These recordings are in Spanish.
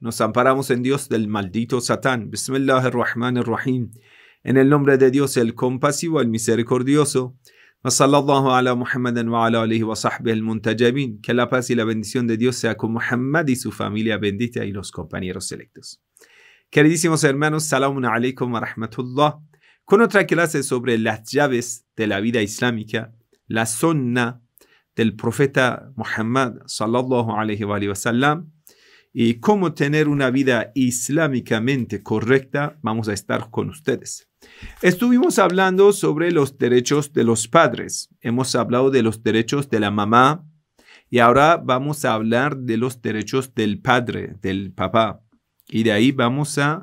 Nos amparamos en Dios del maldito Satán. Rahim. En el nombre de Dios, el compasivo, el misericordioso. Que la paz y la bendición de Dios sea con Muhammad y su familia bendita y los compañeros selectos. Queridísimos hermanos, salamun alaikum wa rahmatullah. Con otra clase sobre las llaves de la vida islámica, la sonna del profeta Muhammad sallallahu alaihi wa y cómo tener una vida islámicamente correcta, vamos a estar con ustedes. Estuvimos hablando sobre los derechos de los padres, hemos hablado de los derechos de la mamá y ahora vamos a hablar de los derechos del padre, del papá. Y de ahí vamos a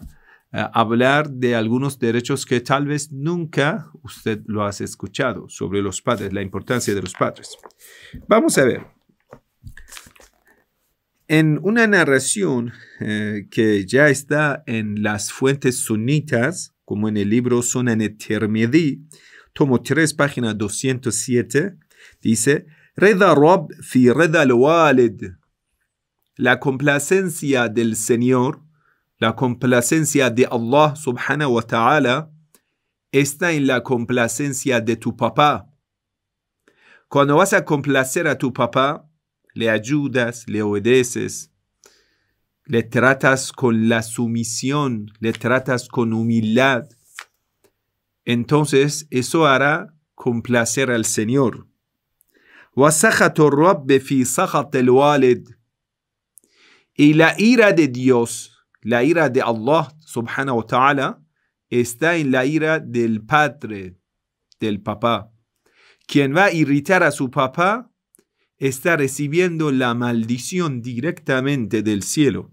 eh, hablar de algunos derechos que tal vez nunca usted lo ha escuchado sobre los padres, la importancia de los padres. Vamos a ver. En una narración eh, que ya está en las fuentes sunitas, como en el libro Sunan et tomo 3, página 207, dice, Reda Rob fi Reda La complacencia del Señor la complacencia de Allah subhanahu wa ta'ala está en la complacencia de tu papá. Cuando vas a complacer a tu papá, le ayudas, le obedeces, le tratas con la sumisión, le tratas con humildad. Entonces eso hará complacer al Señor. Y la ira de Dios la ira de Allah subhanahu wa ta'ala está en la ira del padre, del papá. Quien va a irritar a su papá está recibiendo la maldición directamente del cielo.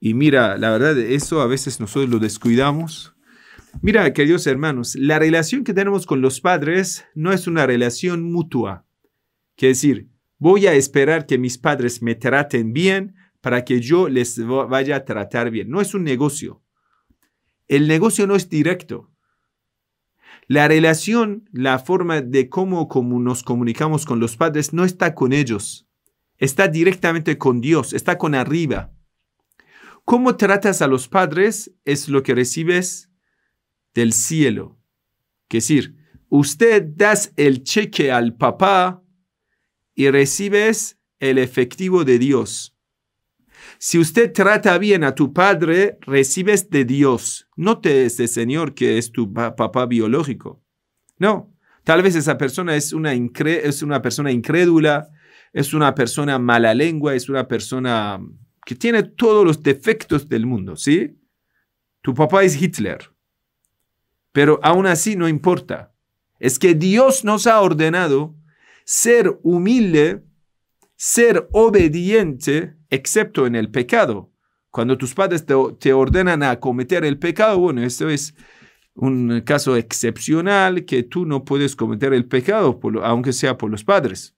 Y mira, la verdad, eso a veces nosotros lo descuidamos. Mira, queridos hermanos, la relación que tenemos con los padres no es una relación mutua. Quiere decir, voy a esperar que mis padres me traten bien para que yo les vaya a tratar bien. No es un negocio. El negocio no es directo. La relación, la forma de cómo, nos comunicamos con los padres no está con ellos. Está directamente con Dios, está con arriba. Cómo tratas a los padres es lo que recibes del cielo. Es decir, usted das el cheque al papá y recibes el efectivo de Dios. Si usted trata bien a tu padre, recibes de Dios, no de ese Señor que es tu papá biológico. No, tal vez esa persona es una, es una persona incrédula, es una persona mala lengua, es una persona que tiene todos los defectos del mundo, ¿sí? Tu papá es Hitler, pero aún así no importa. Es que Dios nos ha ordenado ser humilde, ser obediente excepto en el pecado. Cuando tus padres te, ordenan a cometer el pecado, bueno, esto es un caso excepcional que tú no puedes cometer el pecado, aunque sea por los padres.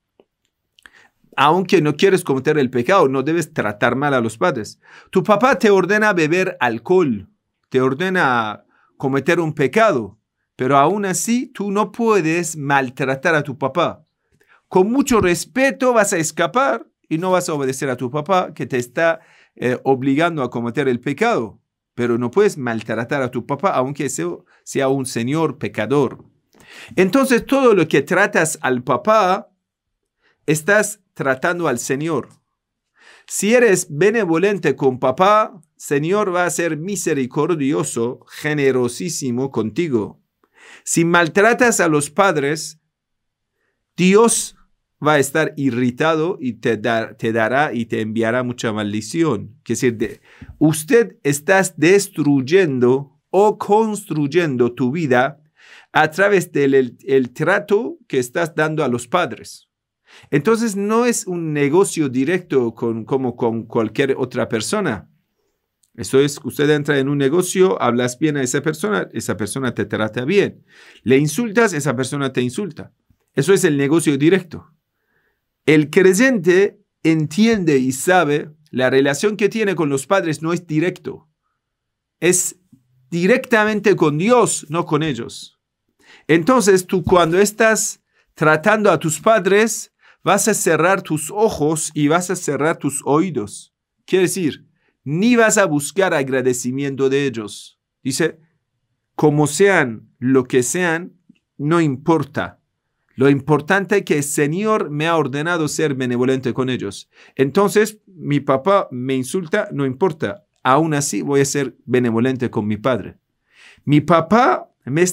Aunque no quieres cometer el pecado, no debes tratar mal a los padres. Tu papá te ordena beber alcohol, te ordena cometer un pecado, pero aún así tú no puedes maltratar a tu papá. Con mucho respeto vas a escapar y no vas a obedecer a tu papá que te está eh, obligando a cometer el pecado, pero no puedes maltratar a tu papá aunque sea un señor pecador. Entonces todo lo que tratas al papá, estás tratando al Señor. Si eres benevolente con papá, Señor va a ser misericordioso, generosísimo contigo. Si maltratas a los padres, Dios va a estar irritado y te, dará y te enviará mucha maldición. Es decir, usted está destruyendo o construyendo tu vida a través del trato que estás dando a los padres. Entonces no es un negocio directo con, como con cualquier otra persona. Eso es, usted entra en un negocio, hablas bien a esa persona, esa persona te trata bien. Le insultas, esa persona te insulta. Eso es el negocio directo. El creyente entiende y sabe la relación que tiene con los padres no es directo, es directamente con Dios, no con ellos. Entonces tú cuando estás tratando a tus padres, vas a cerrar tus ojos y vas a cerrar tus oídos. Quiere decir, ni vas a buscar agradecimiento de ellos. Dice, como sean lo que sean, no importa. Lo importante es que el Señor me ha ordenado ser benevolente con ellos. Entonces, mi papá me insulta, no importa. Aún así, voy a ser benevolente con mi padre. Mi papá me,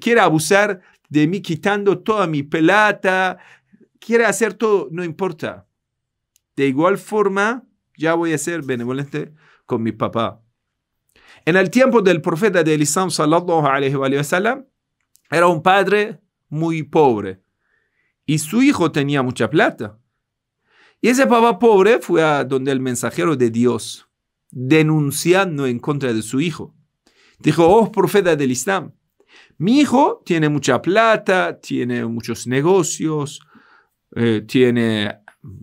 quiere abusar de mí quitando toda mi pelata, quiere hacer todo, no importa. De igual forma, ya voy a ser benevolente con mi papá. En el tiempo del profeta de Elisam, sallallahu alayhi wa sallam, era un padre muy pobre y su hijo tenía mucha plata. Y ese papá pobre fue a donde el mensajero de Dios, denunciando en contra de su hijo. Dijo, oh profeta del Islam, mi hijo tiene mucha plata, tiene muchos negocios, eh, tiene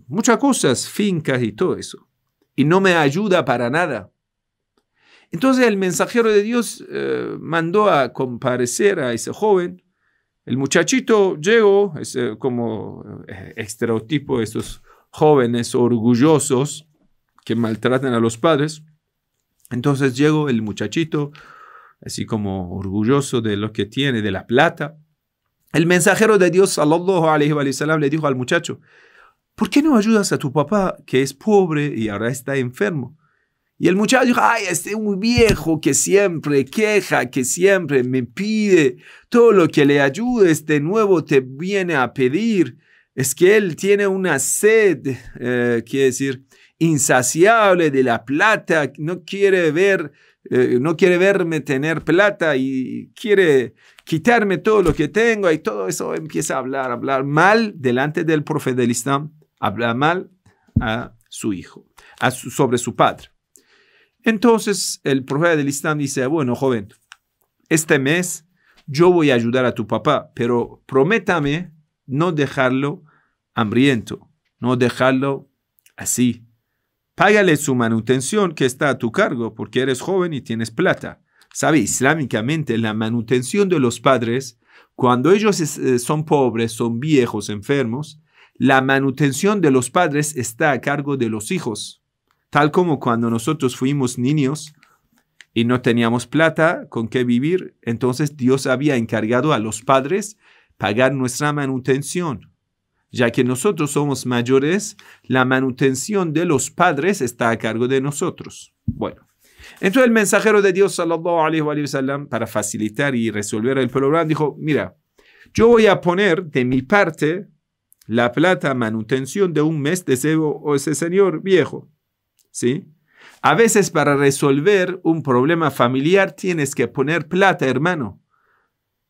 muchas cosas, fincas y todo eso. Y no me ayuda para nada. Entonces el mensajero de Dios eh, mandó a comparecer a ese joven el muchachito llegó, es eh, como eh, estereotipo de estos jóvenes orgullosos que maltratan a los padres. Entonces llegó el muchachito, así como orgulloso de lo que tiene, de la plata. El mensajero de Dios, sallallahu alayhi wa sallam, le dijo al muchacho, ¿por qué no ayudas a tu papá que es pobre y ahora está enfermo? Y el muchacho dijo, ay, este muy viejo que siempre queja, que siempre me pide todo lo que le ayude, este nuevo te viene a pedir. Es que él tiene una sed, eh, quiere decir, insaciable de la plata, no quiere ver, eh, no quiere verme tener plata y quiere quitarme todo lo que tengo y todo eso empieza a hablar, hablar mal delante del profeta del Islam, habla mal a su hijo, a sobre su padre. Entonces el profeta del Islam dice, bueno, joven, este mes yo voy a ayudar a tu papá, pero prométame no dejarlo hambriento, no dejarlo así. Págale su manutención que está a tu cargo porque eres joven y tienes plata. Sabe, islámicamente la manutención de los padres, cuando ellos eh, son pobres, son viejos, enfermos, la manutención de los padres está a cargo de los hijos. Tal como cuando nosotros fuimos niños y no teníamos plata con qué vivir, entonces Dios había encargado a los padres pagar nuestra manutención. Ya que nosotros somos mayores, la manutención de los padres está a cargo de nosotros. Bueno, entonces el mensajero de Dios, sallallahu alayhi wa sallam, para facilitar y resolver el problema, dijo, mira, yo voy a poner de mi parte la plata manutención de un mes de ese, o ese señor viejo. ¿sí? A veces para resolver un problema familiar tienes que poner plata, hermano.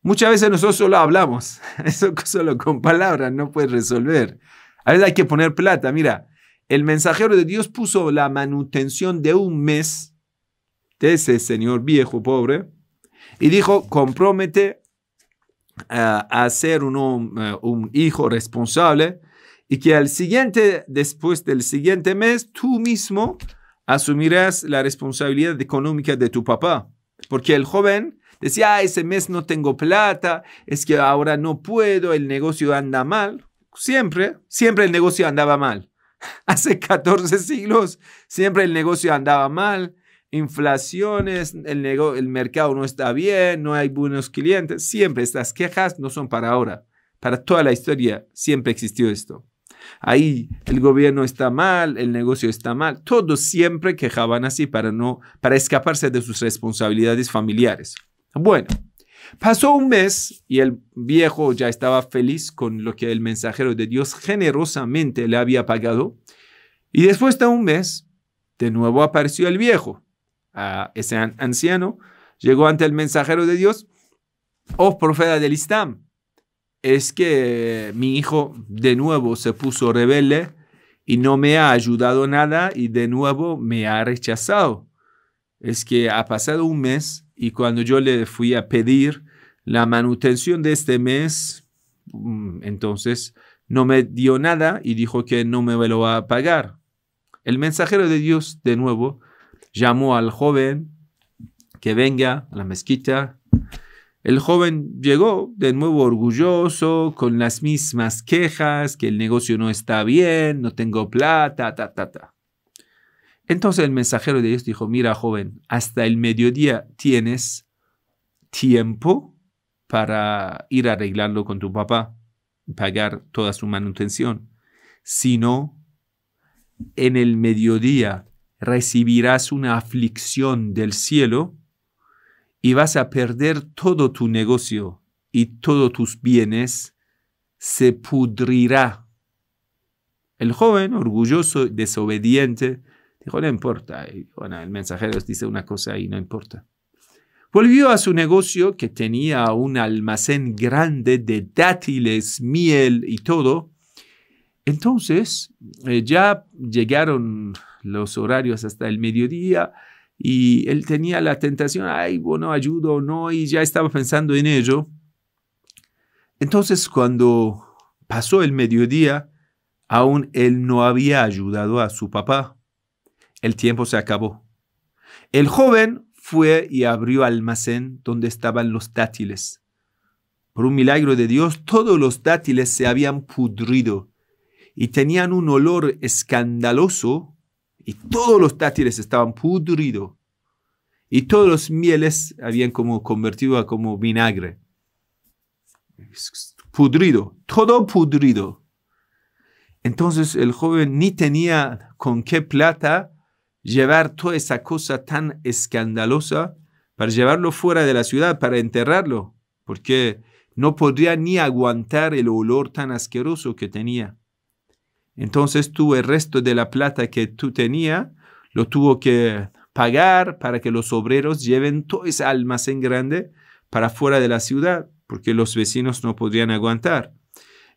Muchas veces nosotros solo hablamos, eso solo con palabras no puedes resolver. A veces hay que poner plata. Mira, el mensajero de Dios puso la manutención de un mes de ese señor viejo pobre y dijo, compromete eh, a, ser un eh, hijo responsable y que al siguiente, después del siguiente mes, tú mismo asumirás la responsabilidad económica de tu papá. Porque el joven decía, ah, ese mes no tengo plata, es que ahora no puedo, el negocio anda mal. Siempre, siempre el negocio andaba mal. Hace 14 siglos, siempre el negocio andaba mal, inflaciones, el mercado no está bien, no hay buenos clientes, siempre estas quejas no son para ahora. Para toda la historia siempre existió esto ahí el gobierno está mal, el negocio está mal. Todos siempre quejaban así para, no, para escaparse de sus responsabilidades familiares. Bueno, pasó un mes y el viejo ya estaba feliz con lo que el mensajero de Dios generosamente le había pagado. Y después de un mes, de nuevo apareció el viejo, ese anciano, llegó ante el mensajero de Dios, oh profeta del Islam, es que mi hijo de nuevo se puso rebelde y no me ha ayudado nada y de nuevo me ha rechazado. Es que ha pasado un mes y cuando yo le fui a pedir la manutención de este mes, mm, entonces no me dio nada y dijo que no me lo va a pagar. El mensajero de Dios de nuevo llamó al joven que venga a la mezquita el joven llegó de nuevo orgulloso, con las mismas quejas, que el negocio no está bien, no tengo plata, ta, ta, ta. Entonces el mensajero de Dios dijo, mira joven, hasta el mediodía tienes tiempo para ir a arreglarlo con tu papá, pagar toda su manutención. Si no, en el mediodía recibirás una aflicción del cielo y vas a perder todo tu negocio y todos tus bienes, se pudrirá. El joven, orgulloso, y desobediente, dijo, no importa. bueno, el mensajero dice una cosa y no importa. Volvió a su negocio, que tenía un almacén grande de dátiles, miel y todo. Entonces, eh, ya llegaron los horarios hasta el mediodía, y él tenía la tentación, ay, bueno, ayudo o no, y ya estaba pensando en ello. Entonces, cuando pasó el mediodía, aún él no había ayudado a su papá. El tiempo se acabó. El joven fue y abrió almacén donde estaban los dátiles. Por un milagro de Dios, todos los dátiles se habían pudrido y tenían un olor escandaloso y todos los dátiles estaban pudridos y todos los mieles habían como convertido a como vinagre. Pudrido, todo pudrido. Entonces el joven ni tenía con qué plata llevar toda esa cosa tan escandalosa para llevarlo fuera de la ciudad, para enterrarlo, porque no podría ni aguantar el olor tan asqueroso que tenía. Entonces tú el resto de la plata que tú tenía lo tuvo que pagar para que los obreros lleven todo almas en grande para fuera de la ciudad, porque los vecinos no podrían aguantar.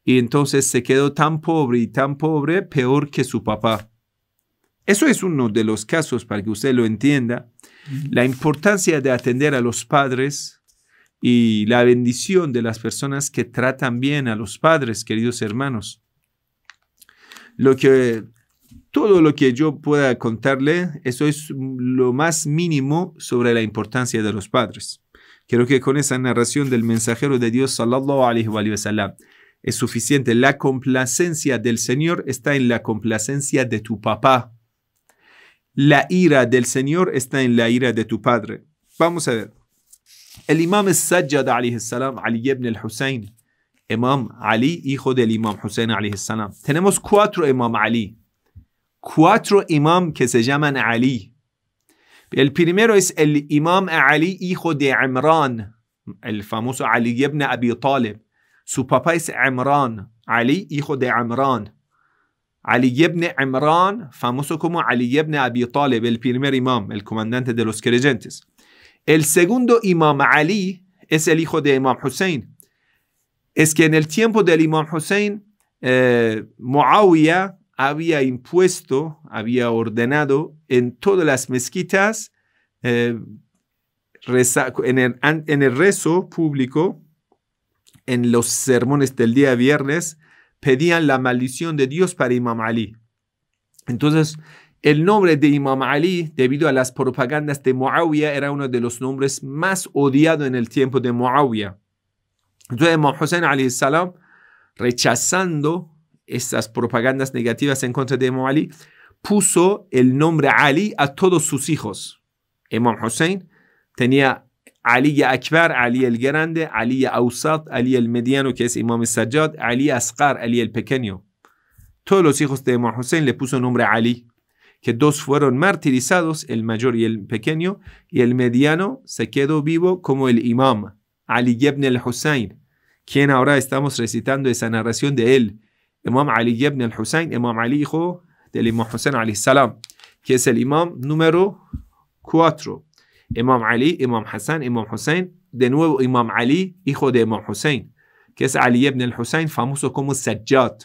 Y entonces se quedó tan pobre y tan pobre, peor que su papá. Eso es uno de los casos para que usted lo entienda. La importancia de atender a los padres y la bendición de las personas que tratan bien a los padres, queridos hermanos. Lo que, todo lo que yo pueda contarle, eso es lo más mínimo sobre la importancia de los padres. Creo que con esa narración del mensajero de Dios, sallallahu alayhi wa sallam, es suficiente. La complacencia del Señor está en la complacencia de tu papá. La ira del Señor está en la ira de tu padre. Vamos a ver. El imam Sajjad, alayhi salam, Ali ibn al-Hussein, Imam Ali, hijo del Imam Hussein alayhi salam. Tenemos cuatro Imam Ali. Cuatro Imam que se llaman Ali. El primero es el Imam Ali, hijo de Imran, el famoso Ali ibn Abi Talib. Su papá es Imran, Ali, hijo de Imran. Ali ibn Imran, famoso como Ali ibn Abi Talib, el primer imam, el comandante de los creyentes. El segundo imam Ali es el hijo de Imam Hussein. es que en el tiempo del Imam Hussein, eh, había impuesto, había ordenado en todas las mezquitas, eh, en, el, rezo público, en los sermones del día viernes, pedían la maldición de Dios para Imam Ali. Entonces, el nombre de Imam Ali, debido a las propagandas de Muawiyah, era uno de los nombres más odiados en el tiempo de Muawiya. Entonces, Imam Hussein rechazando estas propagandas negativas en contra de Imam Ali, puso el nombre Ali a todos sus hijos. Imam Hussein tenía Ali Akbar, Ali el Grande, Ali Ausat, Ali el Mediano, que es Imam Sajjad, Ali Asqar, Ali el Pequeño. Todos los hijos de Imam Hussein le puso nombre Ali, que dos fueron martirizados, el mayor y el pequeño, y el mediano se quedó vivo como el imam. Ali ibn al-Husayn, quien ahora estamos recitando esa narración de él. Imam Ali ibn al-Husayn, Imam Ali hijo del Imam Hussein alayhi salam, que es el Imam número 4. Imam Ali, Imam Hassan, Imam Hussein, de nuevo Imam Ali, hijo de Imam Hussein, que es Ali ibn al-Hussein, famoso como Sajjad,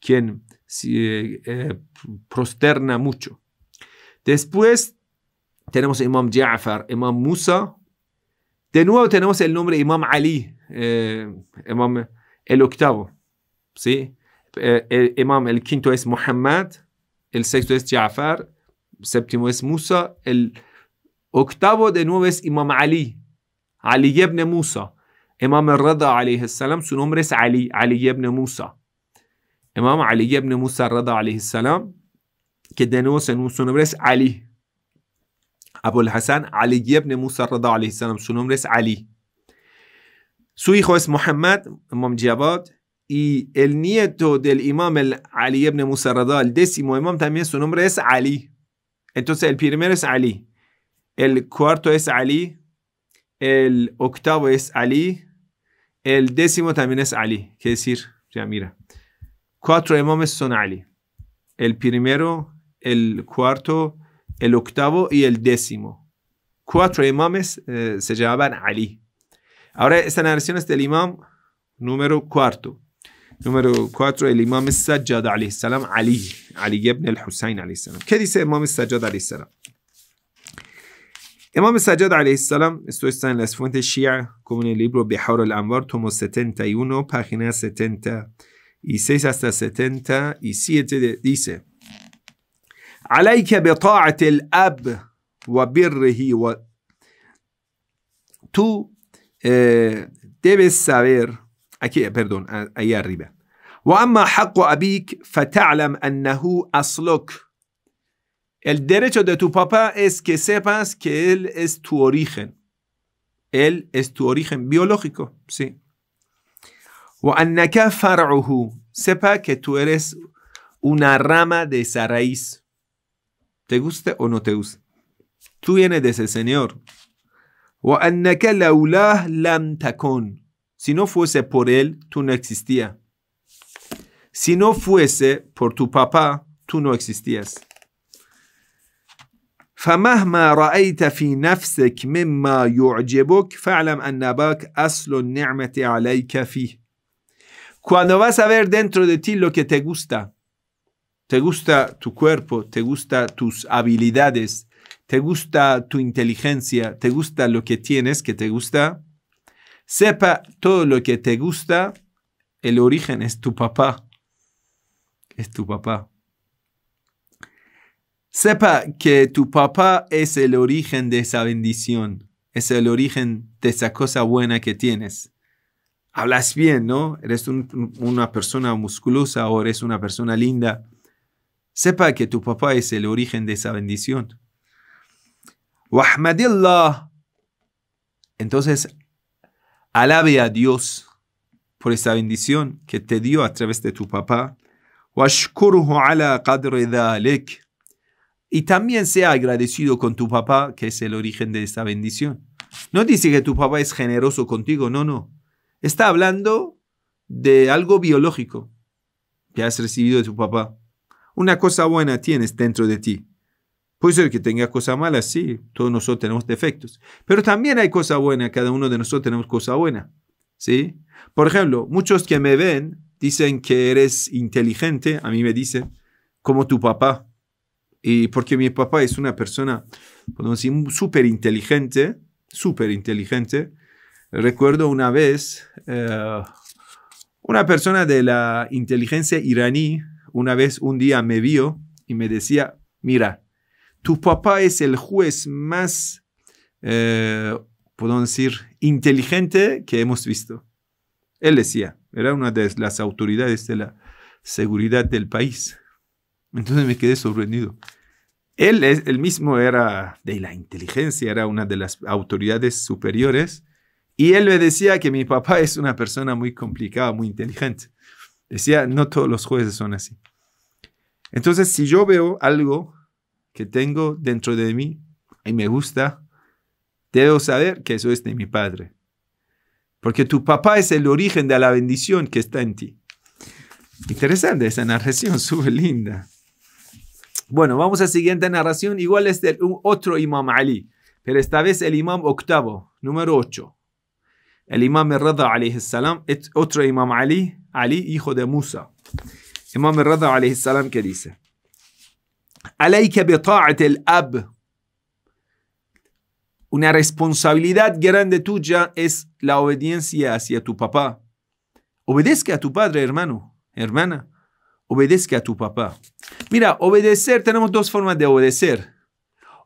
quien eh, eh, prosterna mucho. Después tenemos Imam Ja'far, Imam Musa, De nuevo tenemos el nombre Imam Ali, eh, Imam el octavo, ¿sí? Eh, el Imam, el quinto es Muhammad, el sexto es Ja'far, el séptimo es Musa, el octavo de nuevo es Imam Ali, Ali ibn Musa. Imam al-Rada alayhi salam, su nombre es Ali, Ali ibn Musa. Imam Ali ibn Musa al-Rada alayhi salam, que de nuevo su nombre es Ali. Abul Hassan Ali ibn Su nombre es Ali. Su hijo es Muhammad, Imam y el nieto del imam el Ali ibn el décimo imam, también su nombre es Ali. Entonces el primero es Ali, el cuarto es Ali, el octavo es Ali, el décimo también es Ali. Quiere decir, ya mira, cuatro imames son Ali. El primero, el cuarto, el octavo y el décimo. Cuatro imames eh, se llamaban Ali. Ahora esta narración es del imam número cuarto. Número cuatro, el imam Sajjad Ali, salam, Ali, Ali ibn al-Husayn Ali. ¿Qué dice el imam Sajjad Ali? salam? Imam Sajjad Ali, salam, esto está en las fuentes Shia, como en el libro Bihar al-Anwar, tomo 71, página 76 hasta 77, dice... عليك بطاعة الأب وبره و... تو دبس سابير أكي بردون أي ahí وأما حق أبيك فتعلم أنه أصلك. El derecho de tu papá es que sepas que él es tu origen. Él es tu origen biológico, sí. وأنك فرعه. Sepa que tú eres una rama de esa raíz. te guste o no te guste. Tú vienes de ese Señor. Si no fuese por Él, tú no existías. Si no fuese por tu papá, tú no existías. Cuando vas a ver dentro de ti lo que te gusta, te gusta tu cuerpo, te gusta tus habilidades, te gusta tu inteligencia, te gusta lo que tienes, que te gusta, sepa todo lo que te gusta, el origen es tu papá, es tu papá. Sepa que tu papá es el origen de esa bendición, es el origen de esa cosa buena que tienes. Hablas bien, ¿no? Eres una persona musculosa o eres una persona linda Sepa que tu papá es el origen de esa bendición. Wahmadillah. Entonces, alabe a Dios por esa bendición que te dio a través de tu papá. ala Y también sea agradecido con tu papá, que es el origen de esa bendición. No dice que tu papá es generoso contigo, no, no. Está hablando de algo biológico que has recibido de tu papá. Una cosa buena tienes dentro de ti. Puede ser que tenga cosas malas, sí, todos nosotros tenemos defectos, pero también hay cosas buenas. cada uno de nosotros tenemos cosa buena, ¿sí? Por ejemplo, muchos que me ven dicen que eres inteligente, a mí me dice como tu papá, y porque mi papá es una persona, podemos decir, súper inteligente, súper inteligente. Recuerdo una vez, eh, una persona de la inteligencia iraní una vez un día me vio y me decía, mira, tu papá es el juez más, eh, puedo decir, inteligente que hemos visto. Él decía, era una de las autoridades de la seguridad del país. Entonces me quedé sorprendido. Él, él mismo era de la inteligencia, era una de las autoridades superiores. Y él me decía que mi papá es una persona muy complicada, muy inteligente. Decía, no todos los jueces son así. Entonces, si yo veo algo que tengo dentro de mí y me gusta, debo saber que eso es de mi padre. Porque tu papá es el origen de la bendición que está en ti. Interesante esa narración, súper linda. Bueno, vamos a la siguiente narración. Igual es del otro imam Ali, pero esta vez el imam octavo, número 8. El imam Rada alayhi salam, otro imam Ali, Ali, hijo de Musa. Imam Rada alayhi salam que dice, Una responsabilidad grande tuya es la obediencia hacia tu papá. Obedezca a tu padre, hermano, hermana. Obedezca a tu papá. Mira, obedecer, tenemos dos formas de obedecer.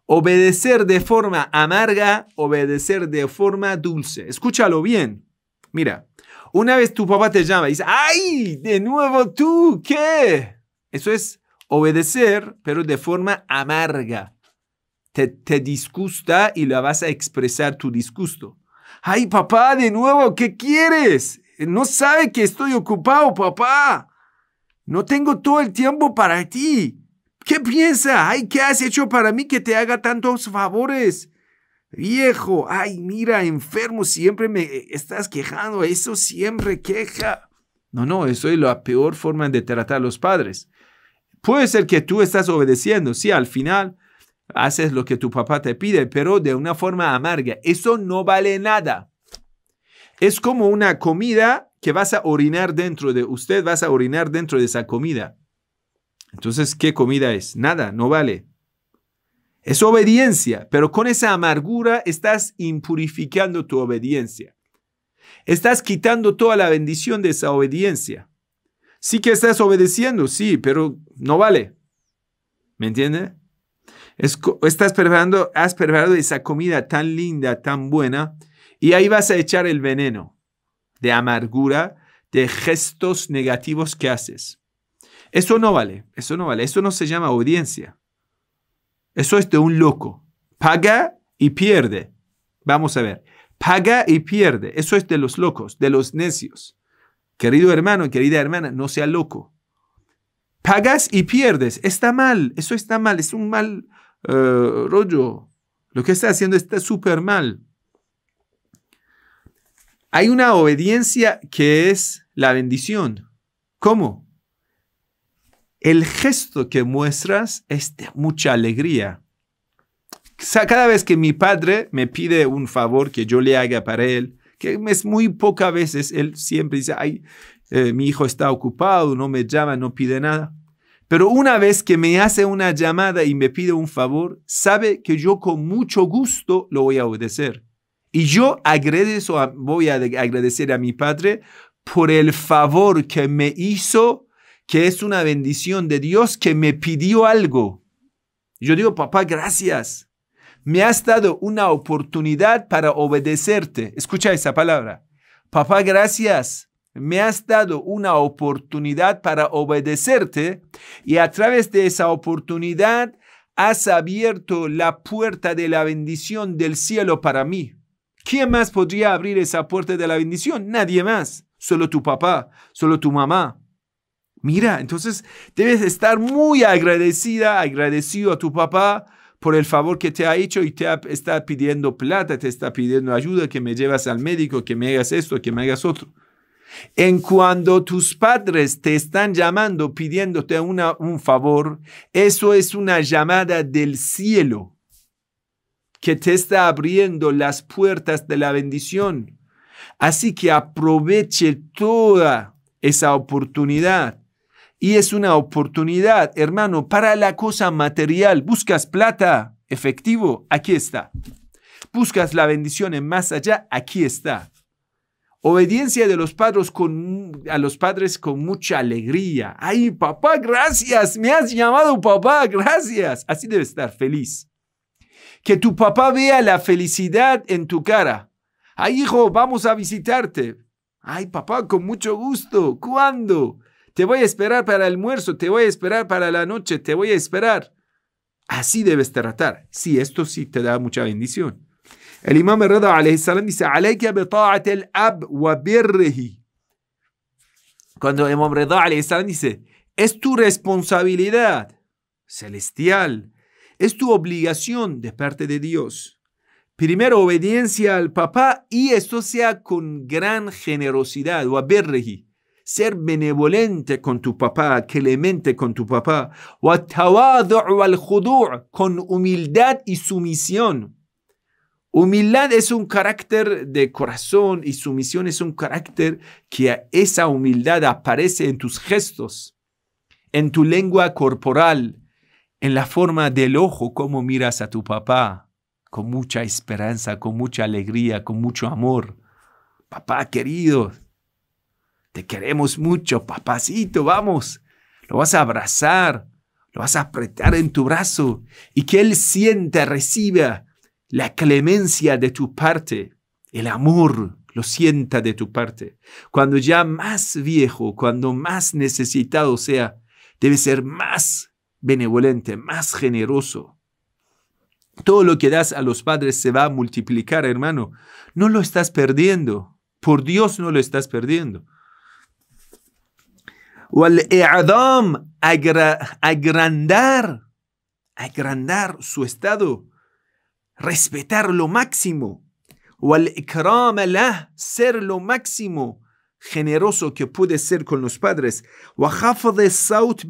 Obedecer de forma amarga, obedecer de forma dulce. Escúchalo bien. Mira, una vez tu papá te llama y dice, ¡ay! De nuevo tú, ¿qué? Eso es obedecer, pero de forma amarga. Te, disgusta y la vas a expresar tu disgusto. ¡Ay, papá, de nuevo, ¿qué quieres? No sabe que estoy ocupado, papá. No tengo todo el tiempo para ti. ¿Qué piensa? Ay, ¿qué has hecho para mí que te haga tantos favores? Viejo, ay, mira, enfermo, siempre me estás quejando, eso siempre queja. No, no, eso es la peor forma de tratar a los padres. Puede ser que tú estás obedeciendo, sí, al final haces lo que tu papá te pide, pero de una forma amarga. Eso no vale nada. Es como una comida que vas a orinar dentro de usted, vas a orinar dentro de esa comida. Entonces, ¿qué comida es? Nada, no vale. Es obediencia, pero con esa amargura estás impurificando tu obediencia. Estás quitando toda la bendición de esa obediencia. Sí que estás obedeciendo, sí, pero no vale. ¿Me entiendes? estás preparando, has preparado esa comida tan linda, tan buena, y ahí vas a echar el veneno de amargura, de gestos negativos que haces. Eso no vale, eso no vale, eso no se llama obediencia. Eso es de un loco. Paga y pierde. Vamos a ver. Paga y pierde. Eso es de los locos, de los necios. Querido hermano, querida hermana, no sea loco. Pagas y pierdes. Está mal. Eso está mal. Es un mal eh, rollo. Lo que está haciendo está súper mal. Hay una obediencia que es la bendición. ¿Cómo? el gesto que muestras es de mucha alegría. Cada vez que mi padre me pide un favor que yo le haga para él, que es muy pocas veces, él siempre dice, ay, eh, mi hijo está ocupado, no me llama, no pide nada. Pero una vez que me hace una llamada y me pide un favor, sabe que yo con mucho gusto lo voy a obedecer. Y yo agradezco, voy a agradecer a mi padre por el favor que me hizo que es una bendición de Dios que me pidió algo. Yo digo, papá, gracias. Me has dado una oportunidad para obedecerte. Escucha esa palabra. Papá, gracias. Me has dado una oportunidad para obedecerte y a través de esa oportunidad has abierto la puerta de la bendición del cielo para mí. ¿Quién más podría abrir esa puerta de la bendición? Nadie más. Solo tu papá, solo tu mamá, Mira, entonces debes estar muy agradecida, agradecido a tu papá por el favor que te ha hecho y te está pidiendo plata, te está pidiendo ayuda, que me llevas al médico, que me hagas esto, que me hagas otro. En cuando tus padres te están llamando pidiéndote un favor, eso es una llamada del cielo que te está abriendo las puertas de la bendición. Así que aproveche toda esa oportunidad y es una oportunidad, hermano, para la cosa material. Buscas plata, efectivo, aquí está. Buscas la bendición en más allá, aquí está. Obediencia de los padres con, a los padres con mucha alegría. Ay, papá, gracias, me has llamado papá, gracias. Así debe estar feliz. Que tu papá vea la felicidad en tu cara. Ay, hijo, vamos a visitarte. Ay, papá, con mucho gusto. ¿Cuándo? te voy a esperar para el almuerzo, te voy a esperar para la noche, te voy a esperar. Así debes tratar. Sí, esto sí te da mucha bendición. El imam Rada alayhi salam dice, ab wa Cuando el imam Rada alayhi salam dice, es tu responsabilidad celestial, es tu obligación de parte de Dios. Primero, obediencia al papá y esto sea con gran generosidad, wa birrihi ser benevolente con tu papá, clemente con tu papá, con humildad y sumisión. Humildad es un carácter de corazón y sumisión es un carácter que esa humildad aparece en tus gestos, en tu lengua corporal, en la forma del ojo, como miras a tu papá, con mucha esperanza, con mucha alegría, con mucho amor. Papá querido, te queremos mucho, papacito, vamos. Lo vas a abrazar, lo vas a apretar en tu brazo y que Él sienta, reciba la clemencia de tu parte, el amor lo sienta de tu parte. Cuando ya más viejo, cuando más necesitado sea, debe ser más benevolente, más generoso. Todo lo que das a los padres se va a multiplicar, hermano. No lo estás perdiendo. Por Dios no lo estás perdiendo. والإعظام agrandar, agrandar su estado, respetar lo máximo. al ikram ser lo máximo generoso que puede ser con los padres. saut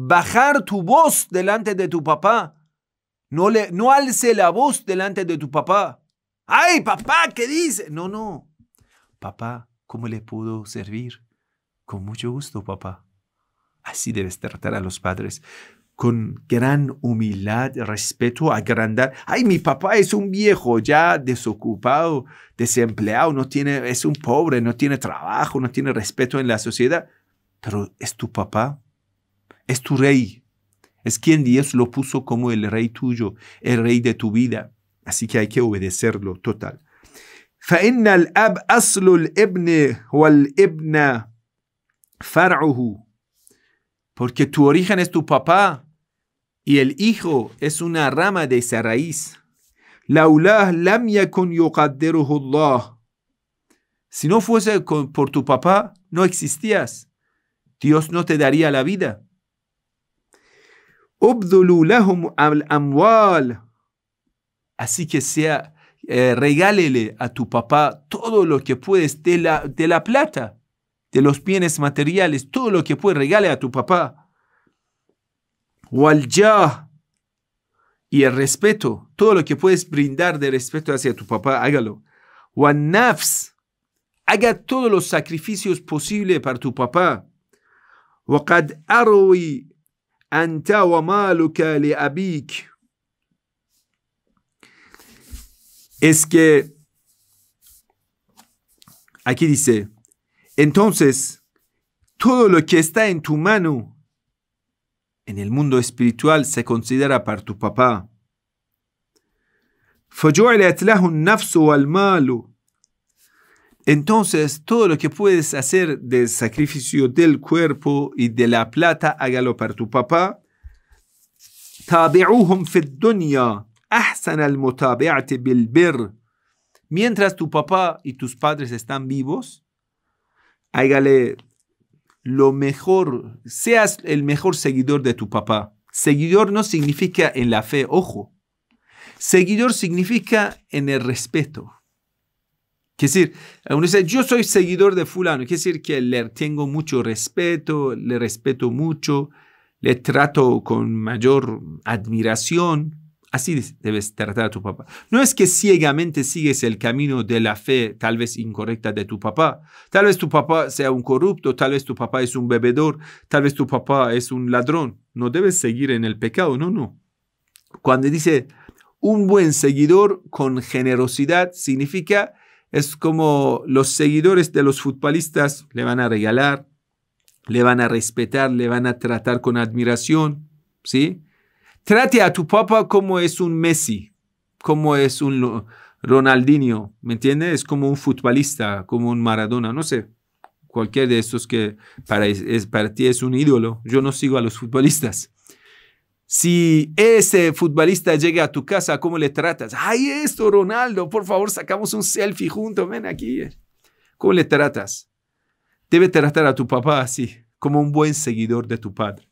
bajar tu voz delante de tu papá. No, le, no alce la voz delante de tu papá. ¡Ay, papá! ¿Qué dice? No, no. Papá, ¿cómo le pudo servir? Con mucho gusto, papá. Así debes tratar a los padres. Con gran humildad, respeto, agrandar. Ay, mi papá es un viejo ya desocupado, desempleado, no tiene, es un pobre, no tiene trabajo, no tiene respeto en la sociedad. Pero es tu papá, es tu rey, es quien Dios lo puso como el rey tuyo, el rey de tu vida. Así que hay que obedecerlo total. فإن الأب أصل الابن والابنة porque tu origen es tu papá y el hijo es una rama de esa raíz. Laulah lam yakun Si no fuese por tu papá, no existías. Dios no te daría la vida. al amwal. Así que sea, eh, regálele a tu papá todo lo que puedes de de la plata de los bienes materiales, todo lo que puedes regale a tu papá. Y el respeto, todo lo que puedes brindar de respeto hacia tu papá, hágalo. Haga todos los sacrificios posibles para tu papá. Es que aquí dice entonces, todo lo que está en tu mano en el mundo espiritual se considera para tu papá. Entonces, todo lo que puedes hacer del sacrificio del cuerpo y de la plata, hágalo para tu papá. Mientras tu papá y tus padres están vivos, hágale lo mejor, seas el mejor seguidor de tu papá. Seguidor no significa en la fe, ojo. Seguidor significa en el respeto. Quiere decir, uno dice, yo soy seguidor de fulano. Quiere decir que le tengo mucho respeto, le respeto mucho, le trato con mayor admiración. Así debes tratar a tu papá. No es que ciegamente sigues el camino de la fe tal vez incorrecta de tu papá. Tal vez tu papá sea un corrupto, tal vez tu papá es un bebedor, tal vez tu papá es un ladrón. No debes seguir en el pecado, no, no. Cuando dice un buen seguidor con generosidad significa es como los seguidores de los futbolistas le van a regalar, le van a respetar, le van a tratar con admiración, ¿sí? Trate a tu papá como es un Messi, como es un Ronaldinho, ¿me entiendes? Es como un futbolista, como un Maradona, no sé. Cualquier de estos que para, es, para ti es un ídolo. Yo no sigo a los futbolistas. Si ese futbolista llega a tu casa, ¿cómo le tratas? ¡Ay, esto, Ronaldo! Por favor, sacamos un selfie juntos, ven aquí. ¿Cómo le tratas? Debe tratar a tu papá así, como un buen seguidor de tu padre.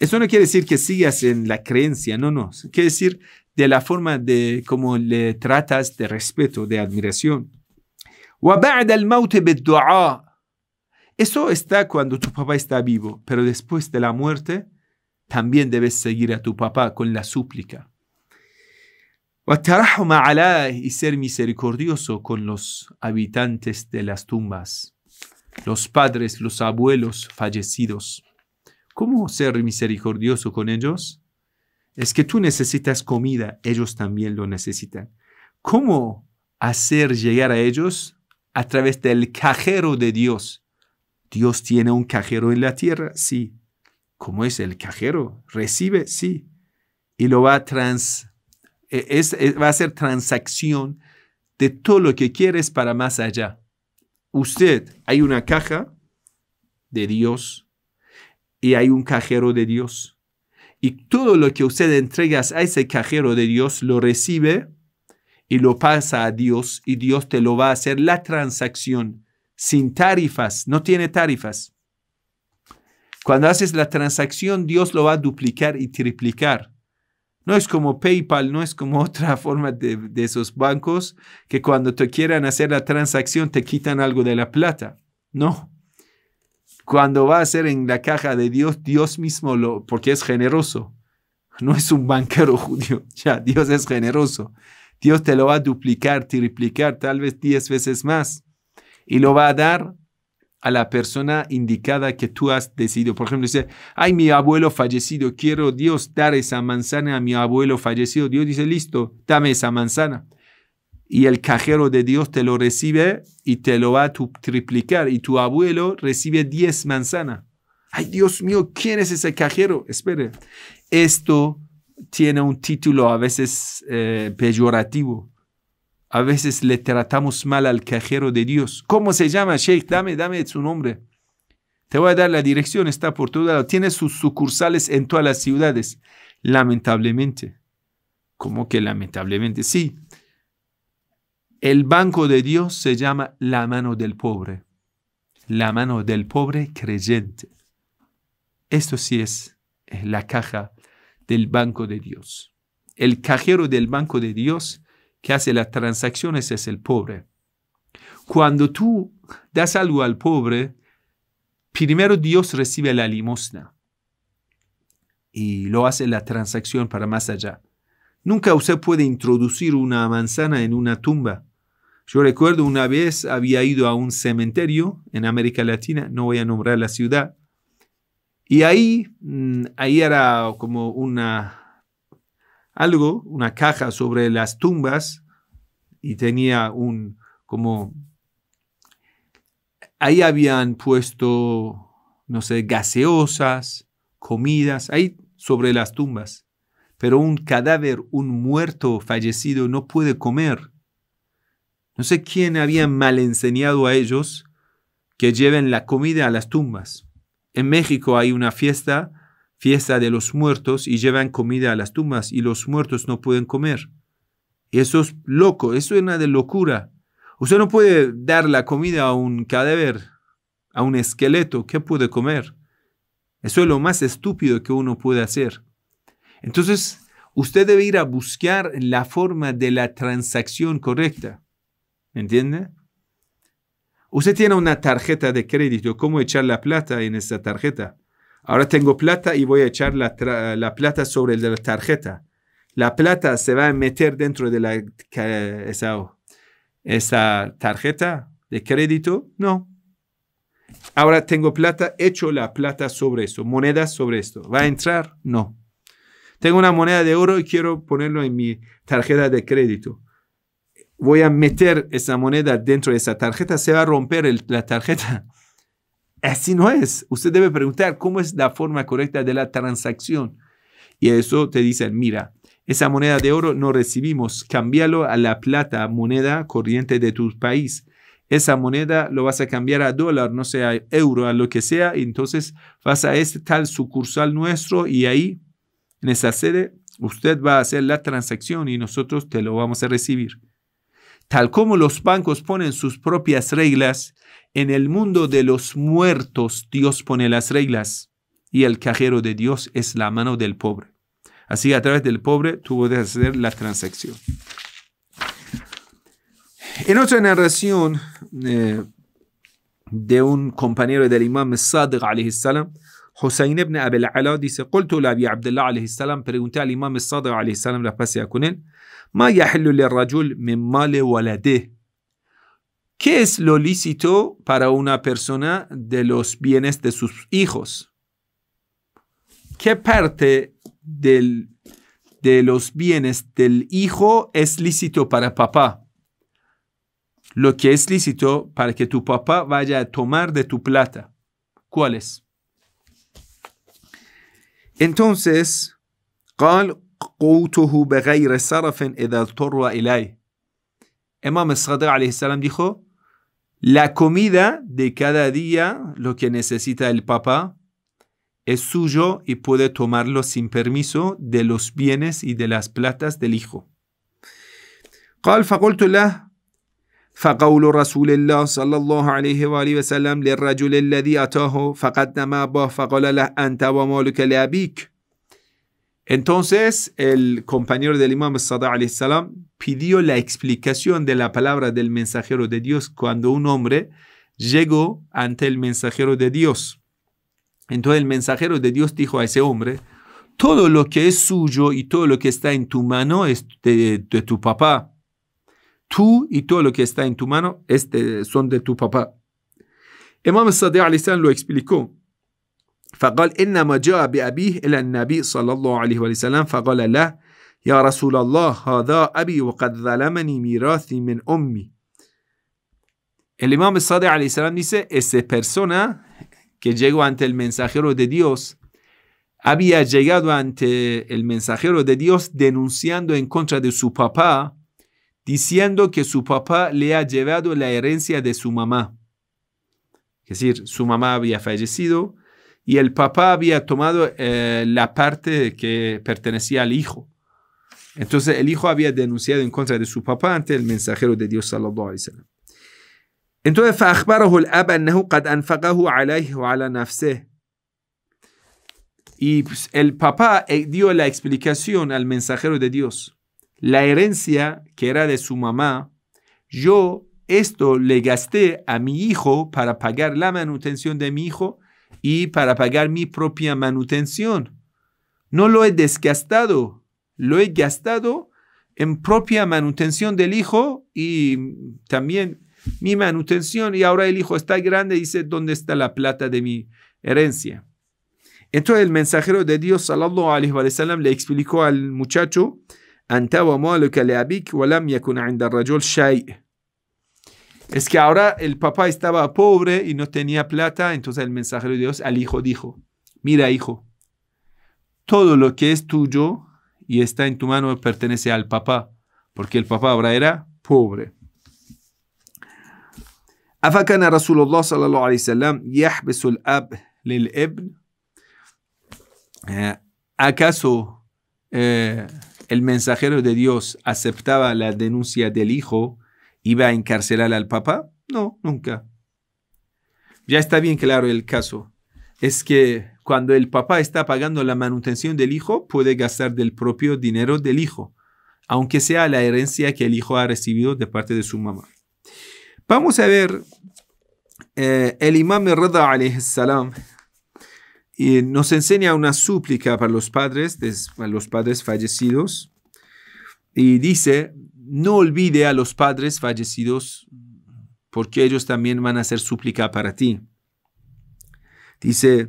Eso no quiere decir que sigas en la creencia, no, no. Quiere decir de la forma de cómo le tratas de respeto, de admiración. Eso está cuando tu papá está vivo, pero después de la muerte también debes seguir a tu papá con la súplica. Y ser misericordioso con los habitantes de las tumbas, los padres, los abuelos fallecidos. ¿Cómo ser misericordioso con ellos? Es que tú necesitas comida, ellos también lo necesitan. ¿Cómo hacer llegar a ellos? A través del cajero de Dios. Dios tiene un cajero en la tierra, sí. ¿Cómo es el cajero? Recibe, sí. Y lo va a trans... E, e, va a ser transacción de todo lo que quieres para más allá. Usted, hay una caja de Dios y hay un cajero de Dios. Y todo lo que usted entrega a ese cajero de Dios lo recibe y lo pasa a Dios y Dios te lo va a hacer la transacción sin tarifas, no tiene tarifas. Cuando haces la transacción, Dios lo va a duplicar y triplicar. No es como PayPal, no es como otra forma de, de, esos bancos que cuando te quieran hacer la transacción te quitan algo de la plata. No, cuando va a ser en la caja de Dios, Dios mismo lo, porque es generoso. No es un banquero judío, ya, Dios es generoso. Dios te lo va a duplicar, triplicar, tal vez diez veces más. Y lo va a dar a la persona indicada que tú has decidido. Por ejemplo, dice, ay, mi abuelo fallecido, quiero Dios dar esa manzana a mi abuelo fallecido. Dios dice, listo, dame esa manzana y el cajero de Dios te lo recibe y te lo va a triplicar y tu abuelo recibe 10 manzanas. Ay, Dios mío, ¿quién es ese cajero? Espere, esto tiene un título a veces eh, peyorativo. A veces le tratamos mal al cajero de Dios. ¿Cómo se llama, Sheikh? Dame, dame su nombre. Te voy a dar la dirección, está por todo lado. Tiene sus sucursales en todas las ciudades. Lamentablemente. ¿Cómo que lamentablemente? Sí, el banco de Dios se llama la mano del pobre, la mano del pobre creyente. Esto sí es la caja del banco de Dios. El cajero del banco de Dios que hace las transacciones es el pobre. Cuando tú das algo al pobre, primero Dios recibe la limosna y lo hace la transacción para más allá. Nunca usted puede introducir una manzana en una tumba yo recuerdo una vez había ido a un cementerio en América Latina, no voy a nombrar la ciudad, y ahí, mm, ahí era como una, algo, una caja sobre las tumbas y tenía un, como, ahí habían puesto, no sé, gaseosas, comidas, ahí sobre las tumbas. Pero un cadáver, un muerto fallecido no puede comer no sé quién había mal enseñado a ellos que lleven la comida a las tumbas. En México hay una fiesta, fiesta de los muertos, y llevan comida a las tumbas y los muertos no pueden comer. Eso es loco, eso es una de locura. Usted no puede dar la comida a un cadáver, a un esqueleto, ¿qué puede comer? Eso es lo más estúpido que uno puede hacer. Entonces, usted debe ir a buscar la forma de la transacción correcta entiende? Usted tiene una tarjeta de crédito. ¿Cómo echar la plata en esa tarjeta? Ahora tengo plata y voy a echar la, plata sobre la tarjeta. La plata se va a meter dentro de la, esa, esa tarjeta de crédito. No. Ahora tengo plata, echo la plata sobre esto, moneda sobre esto. ¿Va a entrar? No. Tengo una moneda de oro y quiero ponerlo en mi tarjeta de crédito voy a meter esa moneda dentro de esa tarjeta, se va a romper la tarjeta. Así no es. Usted debe preguntar cómo es la forma correcta de la transacción. Y eso te dicen, mira, esa moneda de oro no recibimos, cámbialo a la plata, moneda corriente de tu país. Esa moneda lo vas a cambiar a dólar, no sea euro, a lo que sea. entonces vas a este tal sucursal nuestro y ahí, en esa sede, usted va a hacer la transacción y nosotros te lo vamos a recibir. Tal como los bancos ponen sus propias reglas, en el mundo de los muertos Dios pone las reglas y el cajero de Dios es la mano del pobre. Así a través del pobre tuvo puedes hacer la transacción. En otra narración eh, de un compañero del imam Sadiq alayhi salam, Husayn ibn Abel Ala dice, pregunté al imam Sadiq alayhi la con él, ¿Qué es lo lícito para una persona de los bienes de sus hijos? ¿Qué parte del, de los bienes del hijo es lícito para papá? Lo que es lícito para que tu papá vaya a tomar de tu plata. ¿Cuál es? Entonces, قال قوته بغير صرف اذا اضطر اليه امام الصادق عليه السلام dijo la comida de cada día lo que necesita el papa es suyo y puede tomarlo sin permiso de los bienes y de las platas del hijo قال فقلت له فقول رسول الله صلى الله عليه وآله وسلم للرجل الذي أتاه فقدنا ما أباه فقال له أنت ومالك لأبيك Entonces el compañero del imam Sada salam pidió la explicación de la palabra del mensajero de Dios cuando un hombre llegó ante el mensajero de Dios. Entonces el mensajero de Dios dijo a ese hombre, todo lo que es suyo y todo lo que está en tu mano es de, tu papá. Tú y todo lo que está en tu mano este, son de tu papá. Imam alayhi salam lo explicó. El Imam Sa'di alayhi dice, esa persona que llegó ante el mensajero de Dios había llegado ante el mensajero de Dios denunciando en contra de su papá, diciendo que su papá le ha llevado la herencia de su mamá. Es decir, su mamá había fallecido, y el papá había tomado eh, la parte que pertenecía al hijo. Entonces el hijo había denunciado en contra de su papá ante el mensajero de Dios sallallahu Entonces Y pues, el papá eh, dio la explicación al mensajero de Dios. La herencia que era de su mamá, yo esto le gasté a mi hijo para pagar la manutención de mi hijo y para pagar mi propia manutención. No lo he desgastado, lo he gastado en propia manutención del hijo y también mi manutención y ahora el hijo está grande y dice, ¿dónde está la plata de mi herencia? Entonces el mensajero de Dios, sallallahu wa sallam, le explicó al muchacho, es que ahora el papá estaba pobre y no tenía plata, entonces el mensajero de Dios al hijo dijo, mira hijo, todo lo que es tuyo y está en tu mano pertenece al papá, porque el papá ahora era pobre. Eh, ¿Acaso eh, el mensajero de Dios aceptaba la denuncia del hijo ¿Iba a encarcelar al papá? No, nunca. Ya está bien claro el caso. Es que cuando el papá está pagando la manutención del hijo, puede gastar del propio dinero del hijo, aunque sea la herencia que el hijo ha recibido de parte de su mamá. Vamos a ver, eh, el imam Rada alayhi salam y nos enseña una súplica para los padres, para los padres fallecidos, y dice, no olvide a los padres fallecidos, porque ellos también van a hacer súplica para ti. Dice,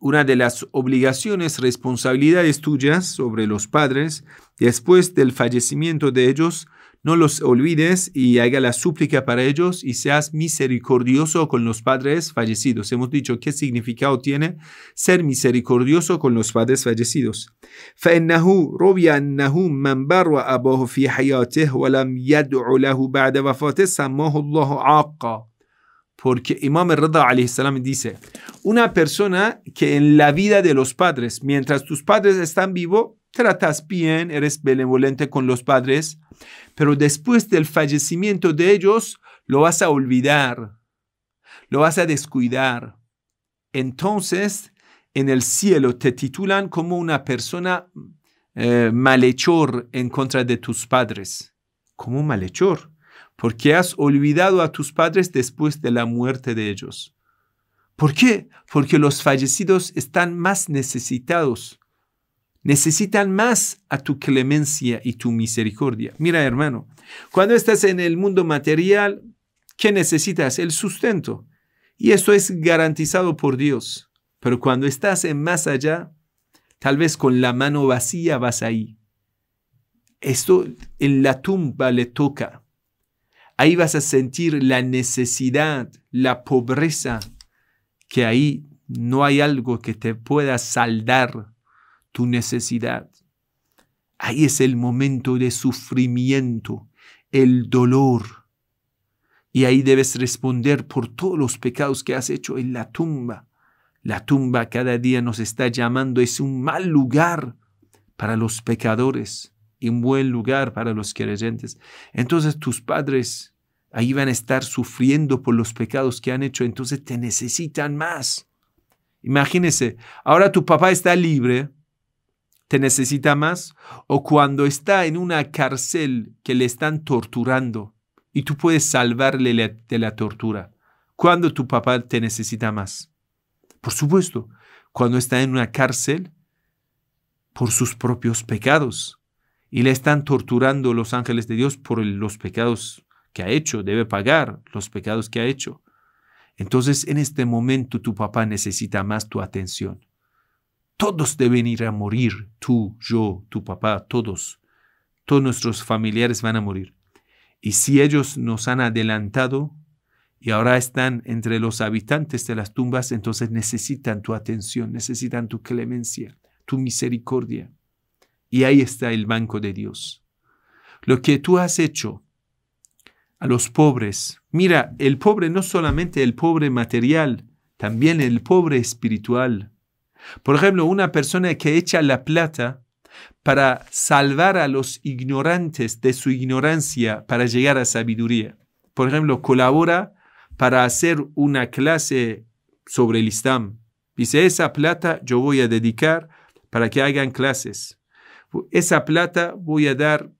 Una de las obligaciones, responsabilidades tuyas sobre los padres, después del fallecimiento de ellos, no los olvides y haga la súplica para ellos y seas misericordioso con los padres fallecidos. Hemos dicho qué significado tiene ser misericordioso con los padres fallecidos. Porque Imam Radha salam dice, una persona que en la vida de los padres, mientras tus padres están vivos, tratas bien, eres benevolente con los padres, pero después del fallecimiento de ellos lo vas a olvidar, lo vas a descuidar. Entonces, en el cielo te titulan como una persona eh, malhechor en contra de tus padres. Como malhechor, porque has olvidado a tus padres después de la muerte de ellos. ¿Por qué? Porque los fallecidos están más necesitados necesitan más a tu clemencia y tu misericordia. Mira, hermano, cuando estás en el mundo material, ¿qué necesitas? El sustento. Y esto es garantizado por Dios. Pero cuando estás en más allá, tal vez con la mano vacía vas ahí. Esto en la tumba le toca. Ahí vas a sentir la necesidad, la pobreza, que ahí no hay algo que te pueda saldar tu necesidad. Ahí es el momento de sufrimiento, el dolor. Y ahí debes responder por todos los pecados que has hecho en la tumba. La tumba cada día nos está llamando, es un mal lugar para los pecadores y un buen lugar para los creyentes. Entonces tus padres ahí van a estar sufriendo por los pecados que han hecho, entonces te necesitan más. Imagínese, ahora tu papá está libre, te necesita más, o cuando está en una cárcel que le están torturando y tú puedes salvarle de la tortura, cuando tu papá te necesita más. Por supuesto, cuando está en una cárcel por sus propios pecados y le están torturando los ángeles de Dios por los pecados que ha hecho, debe pagar los pecados que ha hecho. Entonces en este momento tu papá necesita más tu atención. Todos deben ir a morir, tú, yo, tu papá, todos. Todos nuestros familiares van a morir. Y si ellos nos han adelantado y ahora están entre los habitantes de las tumbas, entonces necesitan tu atención, necesitan tu clemencia, tu misericordia. Y ahí está el banco de Dios. Lo que tú has hecho a los pobres, mira, el pobre no solamente el pobre material, también el pobre espiritual, por ejemplo, una persona que echa la plata para salvar a los ignorantes de su ignorancia para llegar a sabiduría. Por ejemplo, colabora para hacer una clase sobre el Islam. Dice, esa plata yo voy a dedicar para que hagan clases. Esa plata voy a dar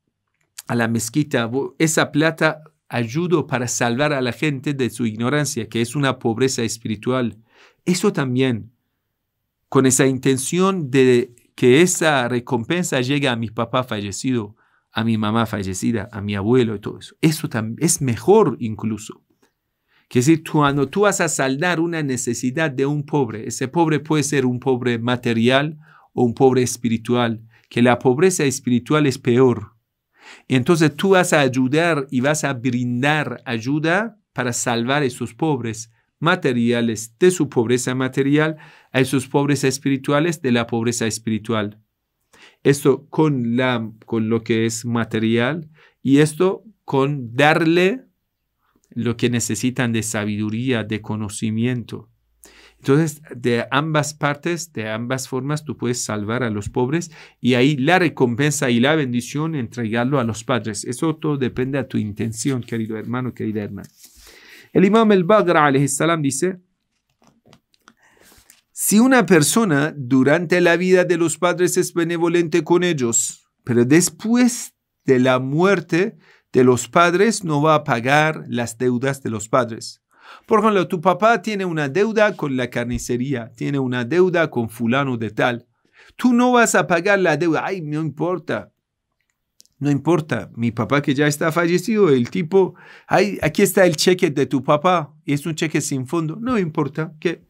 a la mezquita. Esa plata ayudo para salvar a la gente de su ignorancia, que es una pobreza espiritual. Eso también con esa intención de que esa recompensa llegue a mi papá fallecido, a mi mamá fallecida, a mi abuelo y todo eso. Eso es mejor incluso. Que si cuando tú vas a saldar una necesidad de un pobre, ese pobre puede ser un pobre material o un pobre espiritual, que la pobreza espiritual es peor. Entonces tú vas a ayudar y vas a brindar ayuda para salvar a esos pobres materiales de su pobreza material a sus pobres espirituales de la pobreza espiritual. Esto con, la, con lo que es material y esto con darle lo que necesitan de sabiduría, de conocimiento. Entonces, de ambas partes, de ambas formas, tú puedes salvar a los pobres y ahí la recompensa y la bendición entregarlo a los padres. Eso todo depende de tu intención, querido hermano, querida hermana. El imam el Bagra salam dice, si una persona durante la vida de los padres es benevolente con ellos, pero después de la muerte de los padres no va a pagar las deudas de los padres. Por ejemplo, tu papá tiene una deuda con la carnicería, tiene una deuda con fulano de tal. Tú no vas a pagar la deuda, ay, no importa. No importa, mi papá que ya está fallecido, el tipo, Ay, aquí está el cheque de tu papá, y es un cheque sin fondo, no importa. que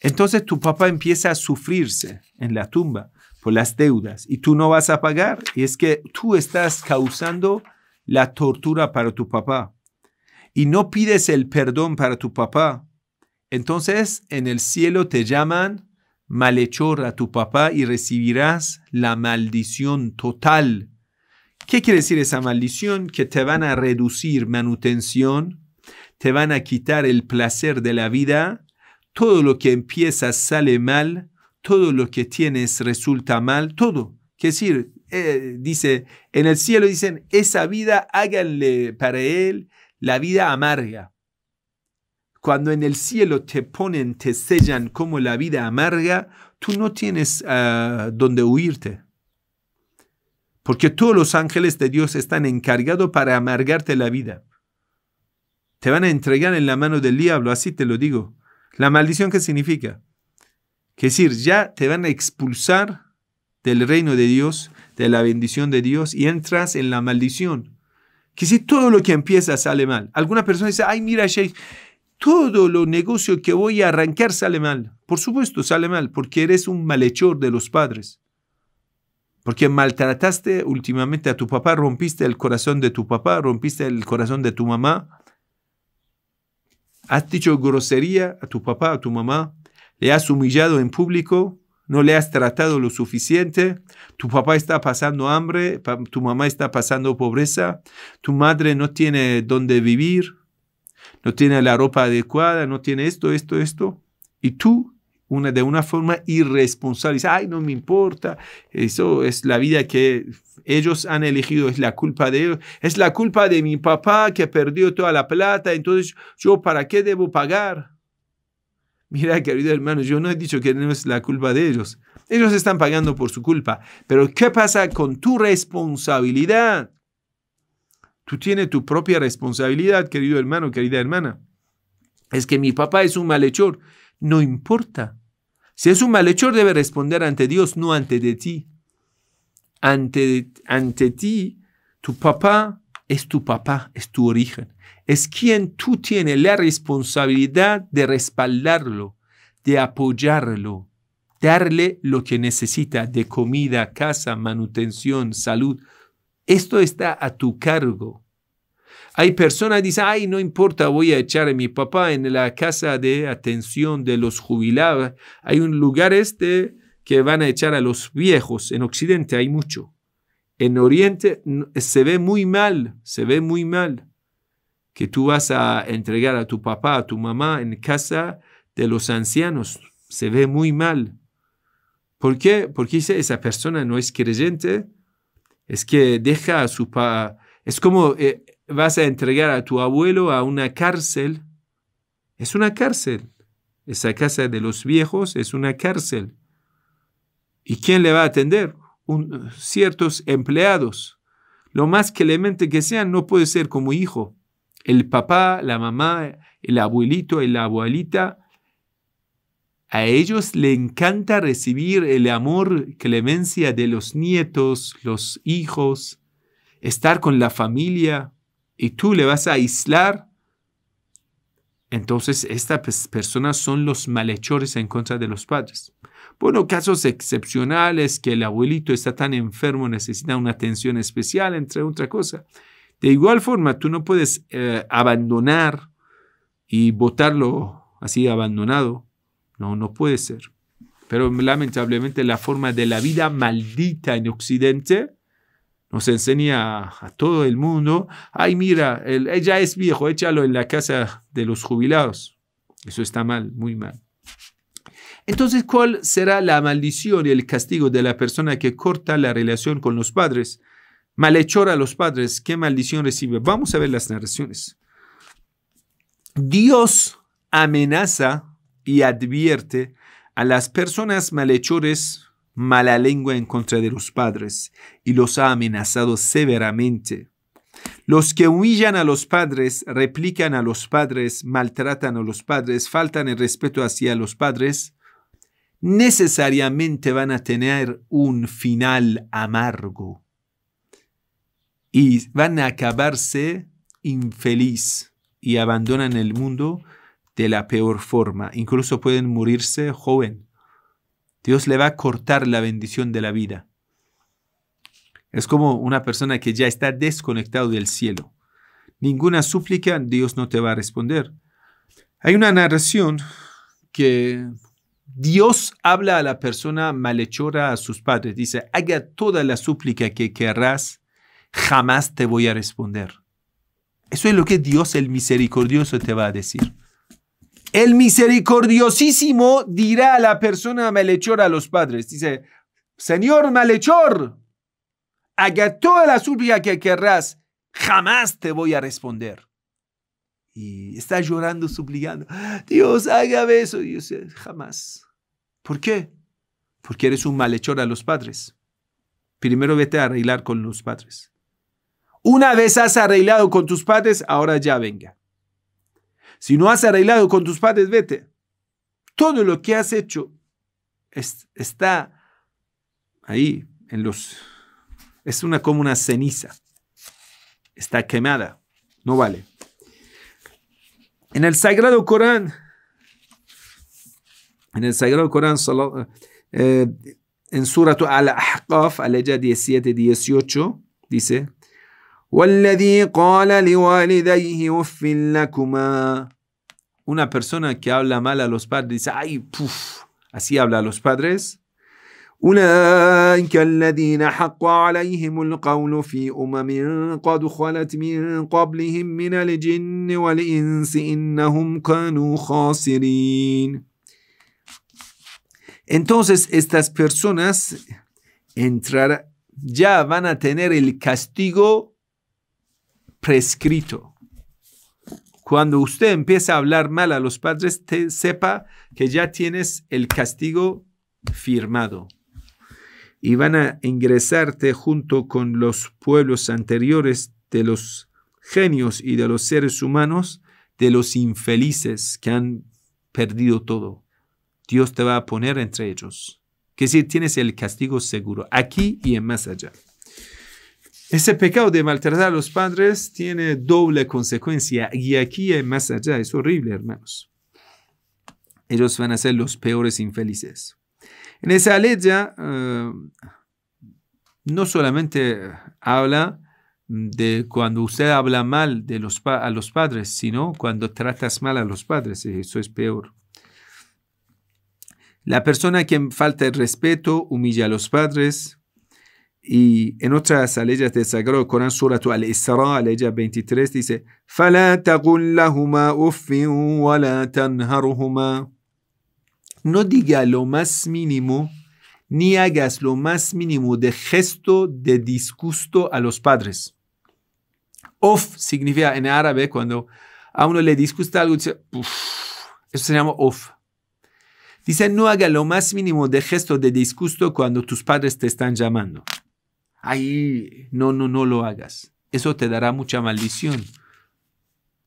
Entonces tu papá empieza a sufrirse en la tumba por las deudas y tú no vas a pagar, y es que tú estás causando la tortura para tu papá y no pides el perdón para tu papá. Entonces en el cielo te llaman malhechor a tu papá y recibirás la maldición total ¿Qué quiere decir esa maldición? Que te van a reducir manutención, te van a quitar el placer de la vida, todo lo que empiezas sale mal, todo lo que tienes resulta mal, todo. Quiere decir, eh, dice, en el cielo dicen, esa vida háganle para él la vida amarga. Cuando en el cielo te ponen, te sellan como la vida amarga, tú no tienes ah, donde huirte porque todos los ángeles de Dios están encargados para amargarte la vida. Te van a entregar en la mano del diablo, así te lo digo. La maldición, ¿qué significa? Que decir, ya te van a expulsar del reino de Dios, de la bendición de Dios, y entras en la maldición. Que si todo lo que empieza sale mal. Alguna persona dice, ay, mira, Sheikh, todo lo negocio que voy a arrancar sale mal. Por supuesto, sale mal, porque eres un malhechor de los padres. Porque maltrataste últimamente a tu papá, rompiste el corazón de tu papá, rompiste el corazón de tu mamá. Has dicho grosería a tu papá, a tu mamá. Le has humillado en público. No le has tratado lo suficiente. Tu papá está pasando hambre. Tu mamá está pasando pobreza. Tu madre no tiene dónde vivir. No tiene la ropa adecuada. No tiene esto, esto, esto. Y tú de una forma irresponsable. Dice, ay, no me importa, eso es la vida que ellos han elegido, es la culpa de ellos, es la culpa de mi papá que perdió toda la plata, entonces yo para qué debo pagar. Mira, querido hermano, yo no he dicho que no es la culpa de ellos. Ellos están pagando por su culpa. Pero ¿qué pasa con tu responsabilidad? Tú tienes tu propia responsabilidad, querido hermano, querida hermana. Es que mi papá es un malhechor. No importa. Si es un malhechor debe responder ante Dios, no ante de ti. Ante, ante ti, tu papá es tu papá, es tu origen. Es quien tú tienes la responsabilidad de respaldarlo, de apoyarlo, darle lo que necesita de comida, casa, manutención, salud. Esto está a tu cargo. Hay personas que dicen, ay, no importa, voy a echar a mi papá en la casa de atención de los jubilados. Hay un lugar este que van a echar a los viejos. En Occidente hay mucho. En Oriente se ve muy mal, se ve muy mal que tú vas a entregar a tu papá, a tu mamá en casa de los ancianos. Se ve muy mal. ¿Por qué? Porque esa persona no es creyente, es que deja a su papá. Es como eh, vas a entregar a tu abuelo a una cárcel, es una cárcel. Esa casa de los viejos es una cárcel. ¿Y quién le va a atender? ciertos empleados. Lo más clemente que sean, no puede ser como hijo. El papá, la mamá, el abuelito el la abuelita, a ellos le encanta recibir el amor, clemencia de los nietos, los hijos, estar con la familia y tú le vas a aislar, entonces estas personas son los malhechores en contra de los padres. Bueno, casos excepcionales que el abuelito está tan enfermo, necesita una atención especial, entre otra cosa. De igual forma, tú no puedes eh, abandonar y botarlo así abandonado. No, no puede ser. Pero lamentablemente la forma de la vida maldita en Occidente nos enseña a todo el mundo, ay mira, ella eh, es viejo, échalo en la casa de los jubilados. Eso está mal, muy mal. Entonces, ¿cuál será la maldición y el castigo de la persona que corta la relación con los padres? Malhechor a los padres, ¿qué maldición recibe? Vamos a ver las narraciones. Dios amenaza y advierte a las personas malhechores mala lengua en contra de los padres y los ha amenazado severamente. Los que humillan a los padres, replican a los padres, maltratan a los padres, faltan el respeto hacia los padres, necesariamente van a tener un final amargo y van a acabarse infeliz y abandonan el mundo de la peor forma. Incluso pueden morirse joven Dios le va a cortar la bendición de la vida. Es como una persona que ya está desconectado del cielo. Ninguna súplica Dios no te va a responder. Hay una narración que Dios habla a la persona malhechora, a sus padres. Dice, haga toda la súplica que querrás, jamás te voy a responder. Eso es lo que Dios el misericordioso te va a decir. El misericordiosísimo dirá a la persona malhechora a los padres, dice, Señor malhechor, haga toda la súplica que querrás, jamás te voy a responder. Y está llorando, suplicando, Dios, haga eso. Y Dios, jamás. ¿Por qué? Porque eres un malhechor a los padres. Primero vete a arreglar con los padres. Una vez has arreglado con tus padres, ahora ya venga. Si no has arreglado con tus padres, vete. Todo lo que has hecho está ahí en los... Es una como una ceniza. Está quemada. No vale. En el Sagrado Corán, en el Sagrado Corán, eh, en Surah Al-Ahqaf, al 17, 18, dice, una persona que habla mal a los padres ay, así habla a los padres. Entonces estas personas entrar, ya van a tener el castigo prescrito. Cuando usted empieza a hablar mal a los padres, sepa que ya tienes el castigo firmado. Y van a ingresarte junto con los pueblos anteriores de los genios y de los seres humanos, de los infelices que han perdido todo. Dios te va a poner entre ellos. Que si tienes el castigo seguro, aquí y en más allá. Ese pecado de maltratar a los padres tiene doble consecuencia y aquí y más allá es horrible, hermanos. Ellos van a ser los peores infelices. En esa ley ya eh, no solamente habla de cuando usted habla mal de los a los padres, sino cuando tratas mal a los padres, eso es peor. La persona que falta el respeto humilla a los padres, y en otras leyes del Sagrado Corán, Suratu al-Isra, ley 23, dice: No diga lo más mínimo, ni hagas lo más mínimo de gesto de disgusto a los padres. Of significa en árabe cuando a uno le disgusta algo, dice, eso se llama of. Dice, no haga lo más mínimo de gesto de disgusto cuando tus padres te están llamando ahí no, no, no lo hagas. Eso te dará mucha maldición.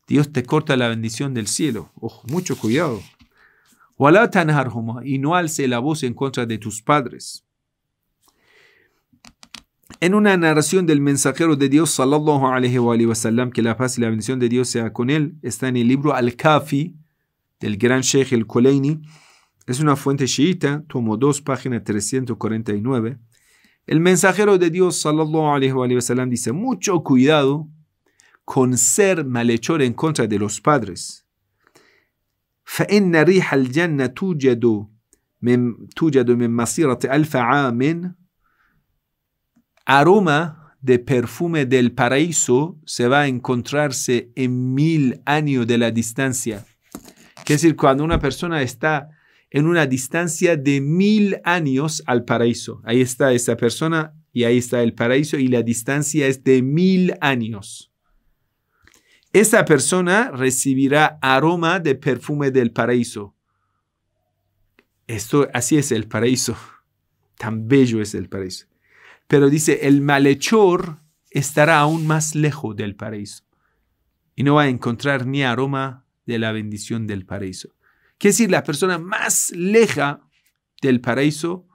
Dios te corta la bendición del cielo. Ojo, mucho cuidado. Y no alce la voz en contra de tus padres. En una narración del mensajero de Dios, sallallahu alayhi wa que la paz y la bendición de Dios sea con él, está en el libro Al-Kafi del gran Sheikh el Koleini. Es una fuente chiita, tomo dos página 349. El mensajero de Dios, sallallahu alaihi sallam, dice, mucho cuidado con ser malhechor en contra de los padres. aroma de perfume del paraíso se va a encontrarse en mil años de la distancia. Es decir, cuando una persona está en una distancia de mil años al paraíso. Ahí está esa persona y ahí está el paraíso y la distancia es de mil años. Esa persona recibirá aroma de perfume del paraíso. Esto así es el paraíso. Tan bello es el paraíso. Pero dice, el malhechor estará aún más lejos del paraíso y no va a encontrar ni aroma de la bendición del paraíso. ¿Qué decir la persona más leja del paraíso.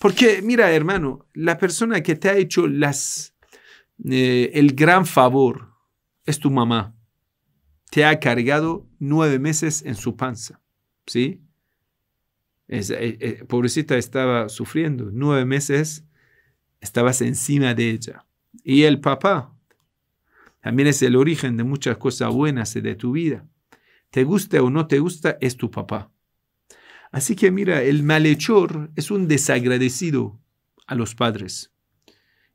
Porque, mira, hermano, la persona que te ha hecho las, eh, el gran favor es tu mamá. Te ha cargado nueve meses en su panza, ¿sí? Eh, eh, pobrecita estaba sufriendo, nueve meses estabas encima de ella. Y el papá también es el origen de muchas cosas buenas de tu vida te guste o no te gusta, es tu papá. Así que mira, el malhechor es un desagradecido a los padres.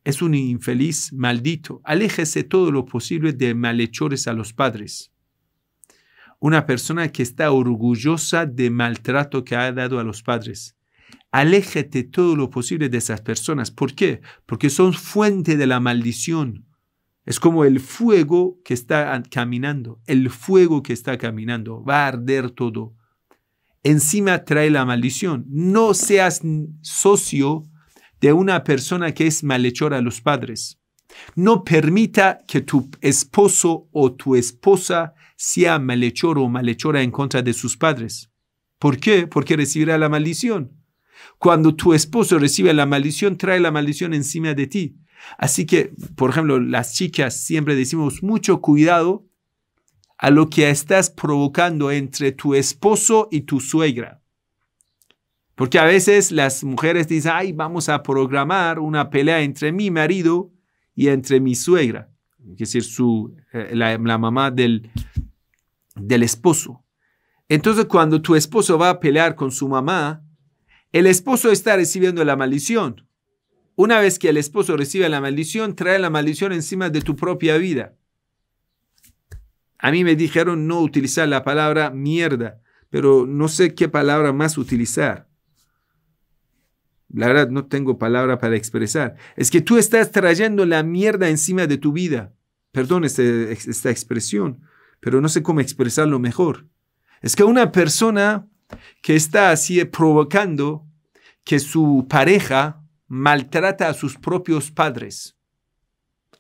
Es un infeliz, maldito. Aléjese todo lo posible de malhechores a los padres. Una persona que está orgullosa de maltrato que ha dado a los padres. Aléjate todo lo posible de esas personas. ¿Por qué? Porque son fuente de la maldición es como el fuego que está caminando, el fuego que está caminando, va a arder todo. Encima trae la maldición. No seas socio de una persona que es malhechora a los padres. No permita que tu esposo o tu esposa sea malhechor o malhechora en contra de sus padres. ¿Por qué? Porque recibirá la maldición. Cuando tu esposo recibe la maldición, trae la maldición encima de ti. Así que, por ejemplo, las chicas siempre decimos mucho cuidado a lo que estás provocando entre tu esposo y tu suegra. Porque a veces las mujeres dicen, ay, vamos a programar una pelea entre mi marido y entre mi suegra, es decir, eh, la, mamá del esposo. Entonces, cuando tu esposo va a pelear con su mamá, el esposo está recibiendo la maldición una vez que el esposo recibe la maldición, trae la maldición encima de tu propia vida. A mí me dijeron no utilizar la palabra mierda, pero no sé qué palabra más utilizar. La verdad, no tengo palabra para expresar. Es que tú estás trayendo la mierda encima de tu vida. Perdón este, esta expresión, pero no sé cómo expresarlo mejor. Es que una persona que está así provocando que su pareja maltrata a sus propios padres.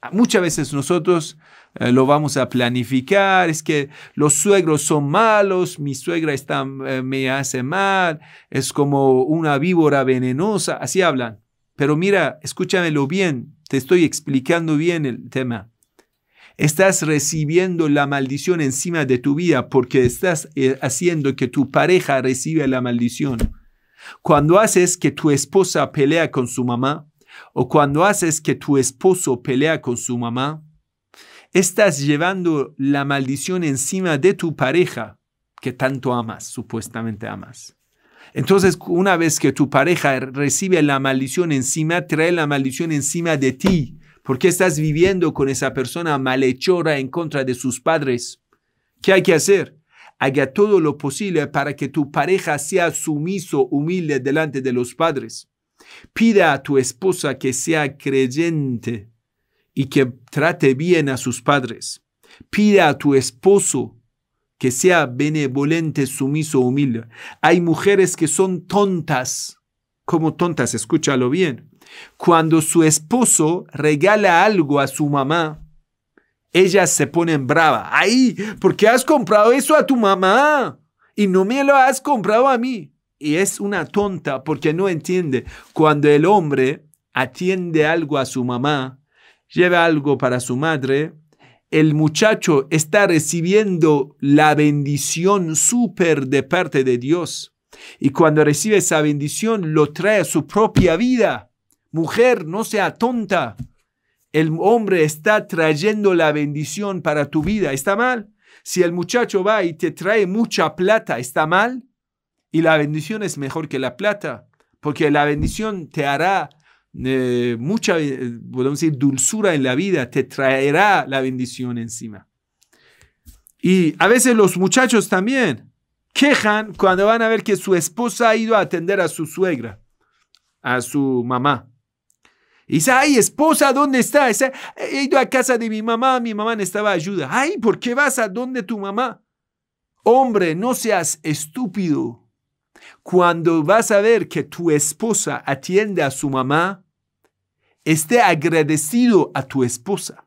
Ah, muchas veces nosotros eh, lo vamos a planificar, es que los suegros son malos, mi suegra está, eh, me hace mal, es como una víbora venenosa, así hablan. Pero mira, escúchamelo bien, te estoy explicando bien el tema. Estás recibiendo la maldición encima de tu vida porque estás eh, haciendo que tu pareja reciba la maldición. Cuando haces que tu esposa pelea con su mamá o cuando haces que tu esposo pelea con su mamá, estás llevando la maldición encima de tu pareja que tanto amas, supuestamente amas. Entonces, una vez que tu pareja recibe la maldición encima, trae la maldición encima de ti, porque estás viviendo con esa persona malhechora en contra de sus padres. ¿Qué hay que hacer? haga todo lo posible para que tu pareja sea sumiso, humilde delante de los padres. Pida a tu esposa que sea creyente y que trate bien a sus padres. Pida a tu esposo que sea benevolente, sumiso, humilde. Hay mujeres que son tontas, como tontas, escúchalo bien. Cuando su esposo regala algo a su mamá, ellas se ponen brava. ¡Ay! ¿Por qué has comprado eso a tu mamá? Y no me lo has comprado a mí. Y es una tonta porque no entiende. Cuando el hombre atiende algo a su mamá, lleva algo para su madre, el muchacho está recibiendo la bendición súper de parte de Dios. Y cuando recibe esa bendición, lo trae a su propia vida. Mujer, no sea tonta el hombre está trayendo la bendición para tu vida, está mal. Si el muchacho va y te trae mucha plata, está mal. Y la bendición es mejor que la plata, porque la bendición te hará eh, mucha, eh, podemos decir, dulzura en la vida, te traerá la bendición encima. Y a veces los muchachos también quejan cuando van a ver que su esposa ha ido a atender a su suegra, a su mamá. Dice, ay, esposa, ¿dónde está? he ido a casa de mi mamá, mi mamá necesitaba ayuda. Ay, ¿por qué vas a donde tu mamá? Hombre, no seas estúpido. Cuando vas a ver que tu esposa atiende a su mamá, esté agradecido a tu esposa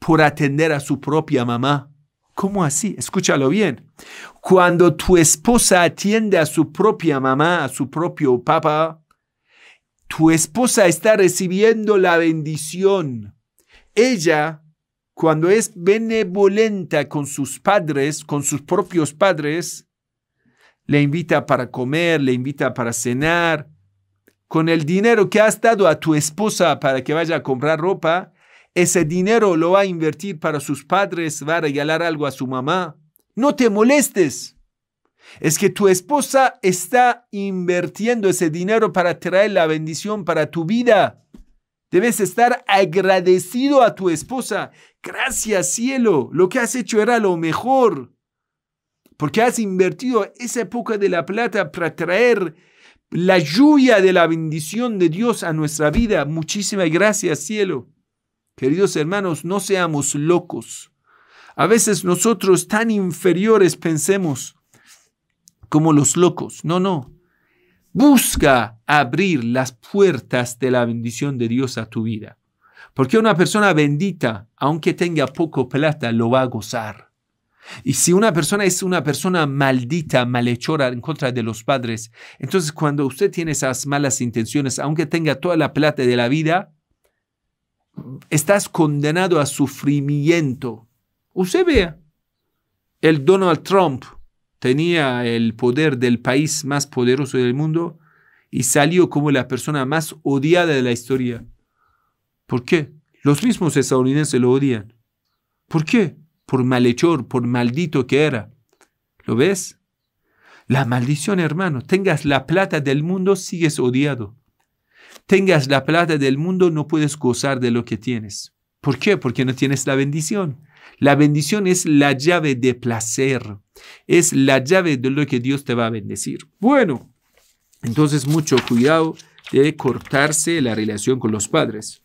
por atender a su propia mamá. ¿Cómo así? Escúchalo bien. Cuando tu esposa atiende a su propia mamá, a su propio papá, tu esposa está recibiendo la bendición. Ella, cuando es benevolenta con sus padres, con sus propios padres, le invita para comer, le invita para cenar. Con el dinero que has dado a tu esposa para que vaya a comprar ropa, ese dinero lo va a invertir para sus padres, va a regalar algo a su mamá. No te molestes es que tu esposa está invirtiendo ese dinero para traer la bendición para tu vida. Debes estar agradecido a tu esposa. Gracias cielo, lo que has hecho era lo mejor. Porque has invertido esa época de la plata para traer la lluvia de la bendición de Dios a nuestra vida. Muchísimas gracias cielo. Queridos hermanos, no seamos locos. A veces nosotros tan inferiores pensemos, como los locos. No, no. Busca abrir las puertas de la bendición de Dios a tu vida. Porque una persona bendita, aunque tenga poco plata, lo va a gozar. Y si una persona es una persona maldita, malhechora en contra de los padres, entonces cuando usted tiene esas malas intenciones, aunque tenga toda la plata de la vida, estás condenado a sufrimiento. Usted vea, el Donald Trump tenía el poder del país más poderoso del mundo y salió como la persona más odiada de la historia. ¿Por qué? Los mismos estadounidenses lo odian. ¿Por qué? Por malhechor, por maldito que era. ¿Lo ves? La maldición, hermano, tengas la plata del mundo, sigues odiado. Tengas la plata del mundo, no puedes gozar de lo que tienes. ¿Por qué? Porque no tienes la bendición. La bendición es la llave de placer, es la llave de lo que Dios te va a bendecir. Bueno, entonces mucho cuidado de cortarse la relación con los padres.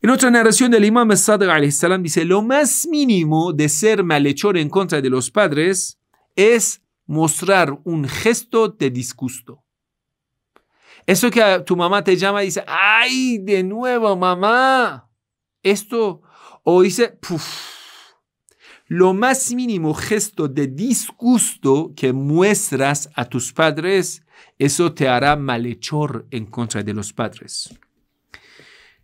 En otra narración del imam al salam dice, lo más mínimo de ser malhechor en contra de los padres es mostrar un gesto de disgusto. Eso que tu mamá te llama y dice, ay, de nuevo mamá. Esto, o dice, ¡puff! lo más mínimo gesto de disgusto que muestras a tus padres, eso te hará malhechor en contra de los padres.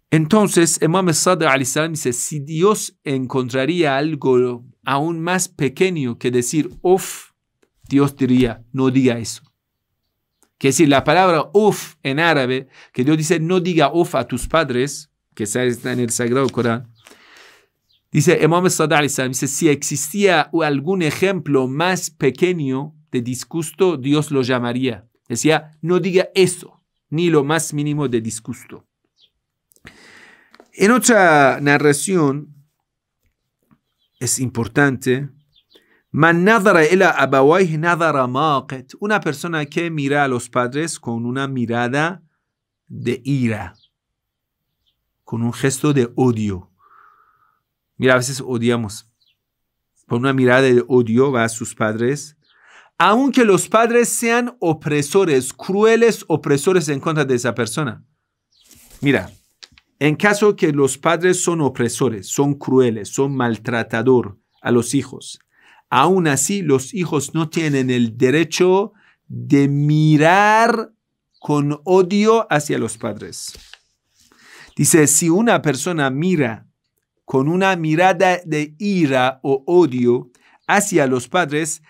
Entonces, Imam Sadr al-Islam dice, si Dios encontraría algo aún más pequeño que decir, of, Dios diría, no diga eso. Que decir, la palabra of en árabe, que Dios dice, no diga of a tus padres, que está en el Sagrado Corán, Dice e Imam dice, si existía algún ejemplo más pequeño de disgusto, Dios lo llamaría. Decía, no diga eso, ni lo más mínimo de disgusto. En otra narración, es importante, una persona que mira a los padres con una mirada de ira, con un gesto de odio. Mira, a veces odiamos. Por una mirada de odio va a sus padres. Aunque los padres sean opresores, crueles opresores en contra de esa persona. Mira, en caso que los padres son opresores, son crueles, son maltratador a los hijos, aún así los hijos no tienen el derecho de mirar con odio hacia los padres. Dice, si una persona mira con una mirada de ira o odio hacia los padres,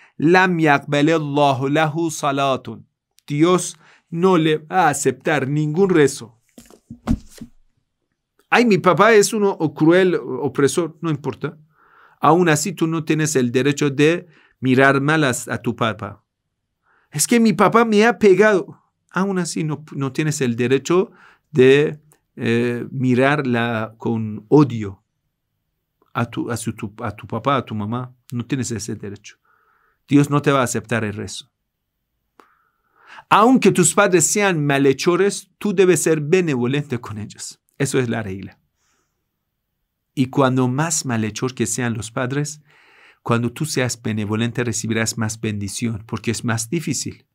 salatun. Dios no le va a aceptar ningún rezo. Ay, mi papá es uno cruel, opresor, no importa. Aún así, tú no tienes el derecho de mirar mal a tu papá. Es que mi papá me ha pegado. Aún así, no, no tienes el derecho de eh, mirarla con odio a tu, a, tu, papá, a tu mamá. No tienes ese derecho. Dios no te va a aceptar el rezo. Aunque tus padres sean malhechores, tú debes ser benevolente con ellos. Eso es la regla. Y cuando más malhechor que sean los padres, cuando tú seas benevolente recibirás más bendición, porque es más difícil.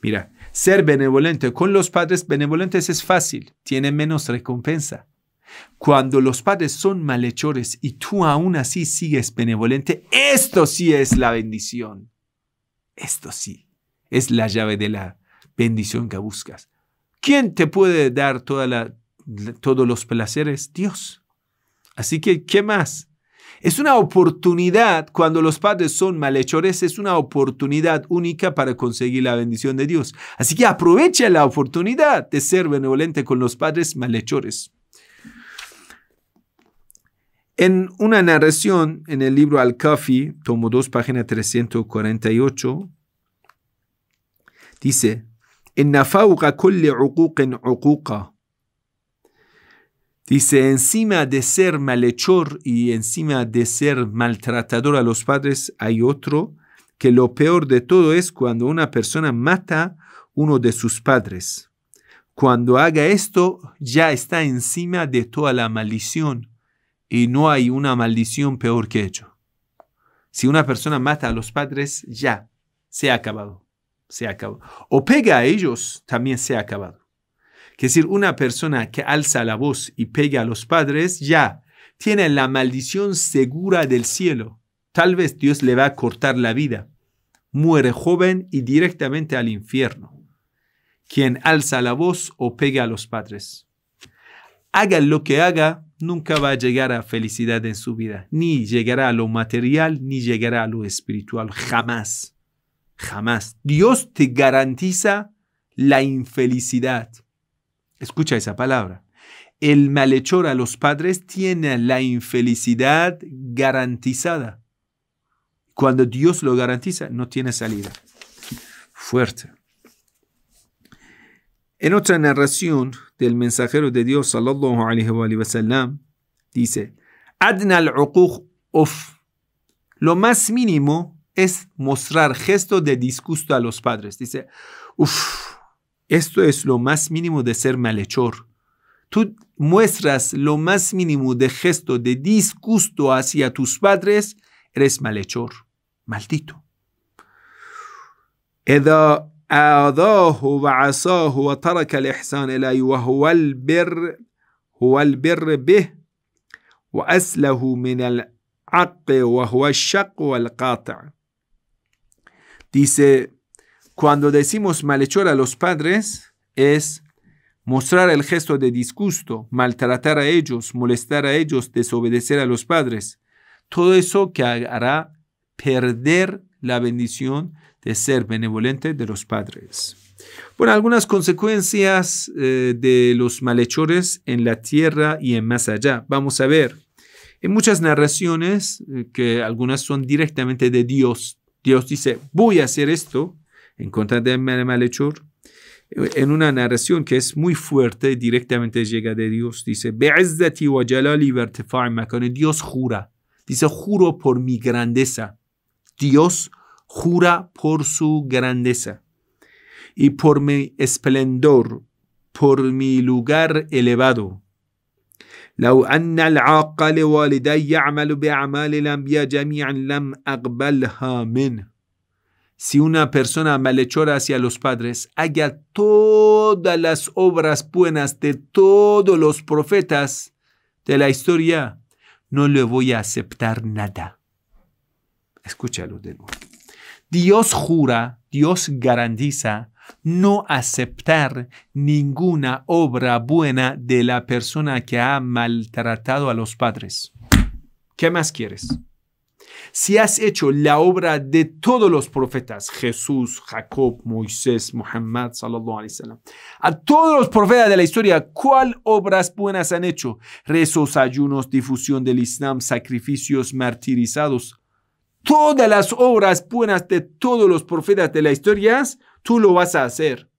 Mira, ser benevolente con los padres benevolentes es fácil, tiene menos recompensa. Cuando los padres son malhechores y tú aún así sigues benevolente, esto sí es la bendición. Esto sí es la llave de la bendición que buscas. ¿Quién te puede dar todos los placeres? Dios. Así que, ¿qué más? Es una oportunidad, cuando los padres son malhechores, es una oportunidad única para conseguir la bendición de Dios. Así que aprovecha la oportunidad de ser benevolente con los padres malhechores. En una narración en el libro Al-Kafi, tomo dos página 348, dice, En Dice, encima de ser malhechor y encima de ser maltratador a los padres, hay otro que lo peor de todo es cuando una persona mata uno de sus padres. Cuando haga esto, ya está encima de toda la maldición y no hay una maldición peor que ello. Si una persona mata a los padres, ya se ha acabado. Se ha acabado. O pega a ellos, también se ha acabado. Es decir, una persona que alza la voz y pega a los padres, ya tiene la maldición segura del cielo. Tal vez Dios le va a cortar la vida. Muere joven y directamente al infierno. Quien alza la voz o pega a los padres. Haga lo que haga, nunca va a llegar a felicidad en su vida, ni llegará a lo material, ni llegará a lo espiritual, jamás, jamás. Dios te garantiza la infelicidad. Escucha esa palabra. El malhechor a los padres tiene la infelicidad garantizada. Cuando Dios lo garantiza, no tiene salida. Fuerte. En otra narración del mensajero de Dios, sallallahu dice, al Lo más mínimo es mostrar gesto de disgusto a los padres. Dice, 'Uf, esto es lo más mínimo de ser malhechor. Tú muestras lo más mínimo de gesto de disgusto hacia tus padres, eres malhechor, maldito. Dice, cuando decimos malhechor a los padres, es mostrar el gesto de disgusto, maltratar a ellos, molestar a ellos, desobedecer a los padres. Todo eso que hará perder la bendición de ser benevolente de los padres. Bueno, algunas consecuencias eh, de los malhechores en la tierra y en más allá. Vamos a ver. En muchas narraciones, eh, que algunas son directamente de Dios, Dios dice, voy a hacer esto en contra del malhechor. Eh, en una narración que es muy fuerte, directamente llega de Dios, dice, Dios jura, dice, juro por mi grandeza. Dios jura por su grandeza y por mi esplendor, por mi lugar elevado. La Si una persona malhechora hacia los padres haya todas las obras buenas de todos los profetas de la historia, no le voy a aceptar nada. Escúchalo de nuevo. Dios jura, Dios garantiza no aceptar ninguna obra buena de la persona que ha maltratado a los padres. ¿Qué más quieres? Si has hecho la obra de todos los profetas, Jesús, Jacob, Moisés, Muhammad, sallallahu a todos los profetas de la historia, ¿cuál obras buenas han hecho? Rezos, ayunos, difusión del Islam, sacrificios martirizados, todas las obras buenas de todos los profetas de la historia, tú lo vas a hacer.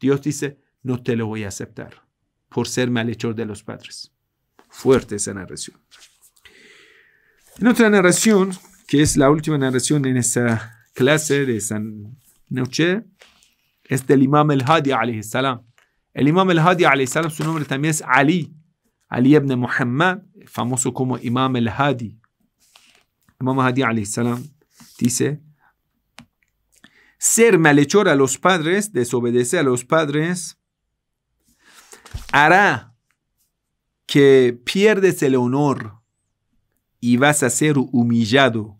Dios dice, no te lo voy a aceptar por ser malhechor de los padres. Fuerte esa narración. En otra narración, que es la última narración en esta clase de San noche, es del Imam el hadi salam. El Imam el hadi salam, su nombre también es Ali, Ali ibn Muhammad, famoso como Imam el hadi Imam Mahdi salam dice, ser malhechor a los padres, desobedecer a los padres, hará que pierdes el honor y vas a ser humillado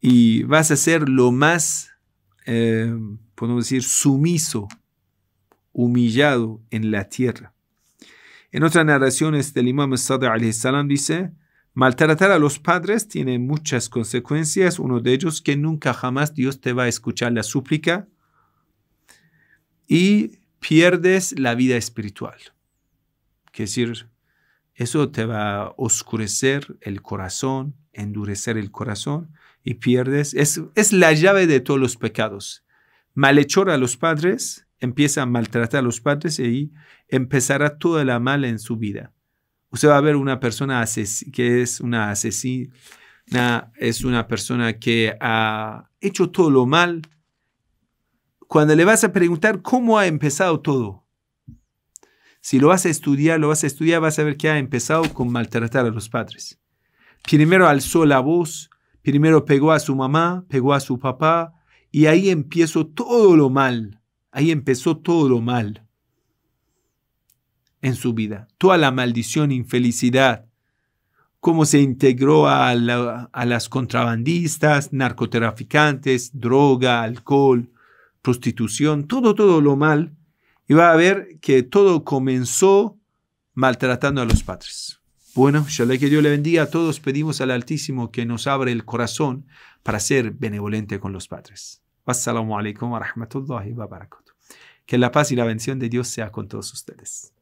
y vas a ser lo más, eh, podemos decir, sumiso, humillado en la tierra. En otras narraciones este, del imam alayhi salam dice, Maltratar a los padres tiene muchas consecuencias. Uno de ellos que nunca jamás Dios te va a escuchar la súplica y pierdes la vida espiritual. es decir, eso te va a oscurecer el corazón, endurecer el corazón y pierdes. Es, es la llave de todos los pecados. Malhechor a los padres, empieza a maltratar a los padres y ahí empezará toda la mala en su vida usted va a ver una persona que es una asesina, es una persona que ha hecho todo lo mal. Cuando le vas a preguntar cómo ha empezado todo, si lo vas a estudiar, lo vas a estudiar, vas a ver que ha empezado con maltratar a los padres. Primero alzó la voz, primero pegó a su mamá, pegó a su papá, y ahí empezó todo lo mal. Ahí empezó todo lo mal en su vida, toda la maldición, infelicidad, cómo se integró a, las contrabandistas, narcotraficantes, droga, alcohol, prostitución, todo, todo lo mal, y va a ver que todo comenzó maltratando a los padres. Bueno, le que Dios le bendiga a todos. Pedimos al Altísimo que nos abra el corazón para ser benevolente con los padres. alaikum wa rahmatullahi Que la paz y la bendición de Dios sea con todos ustedes.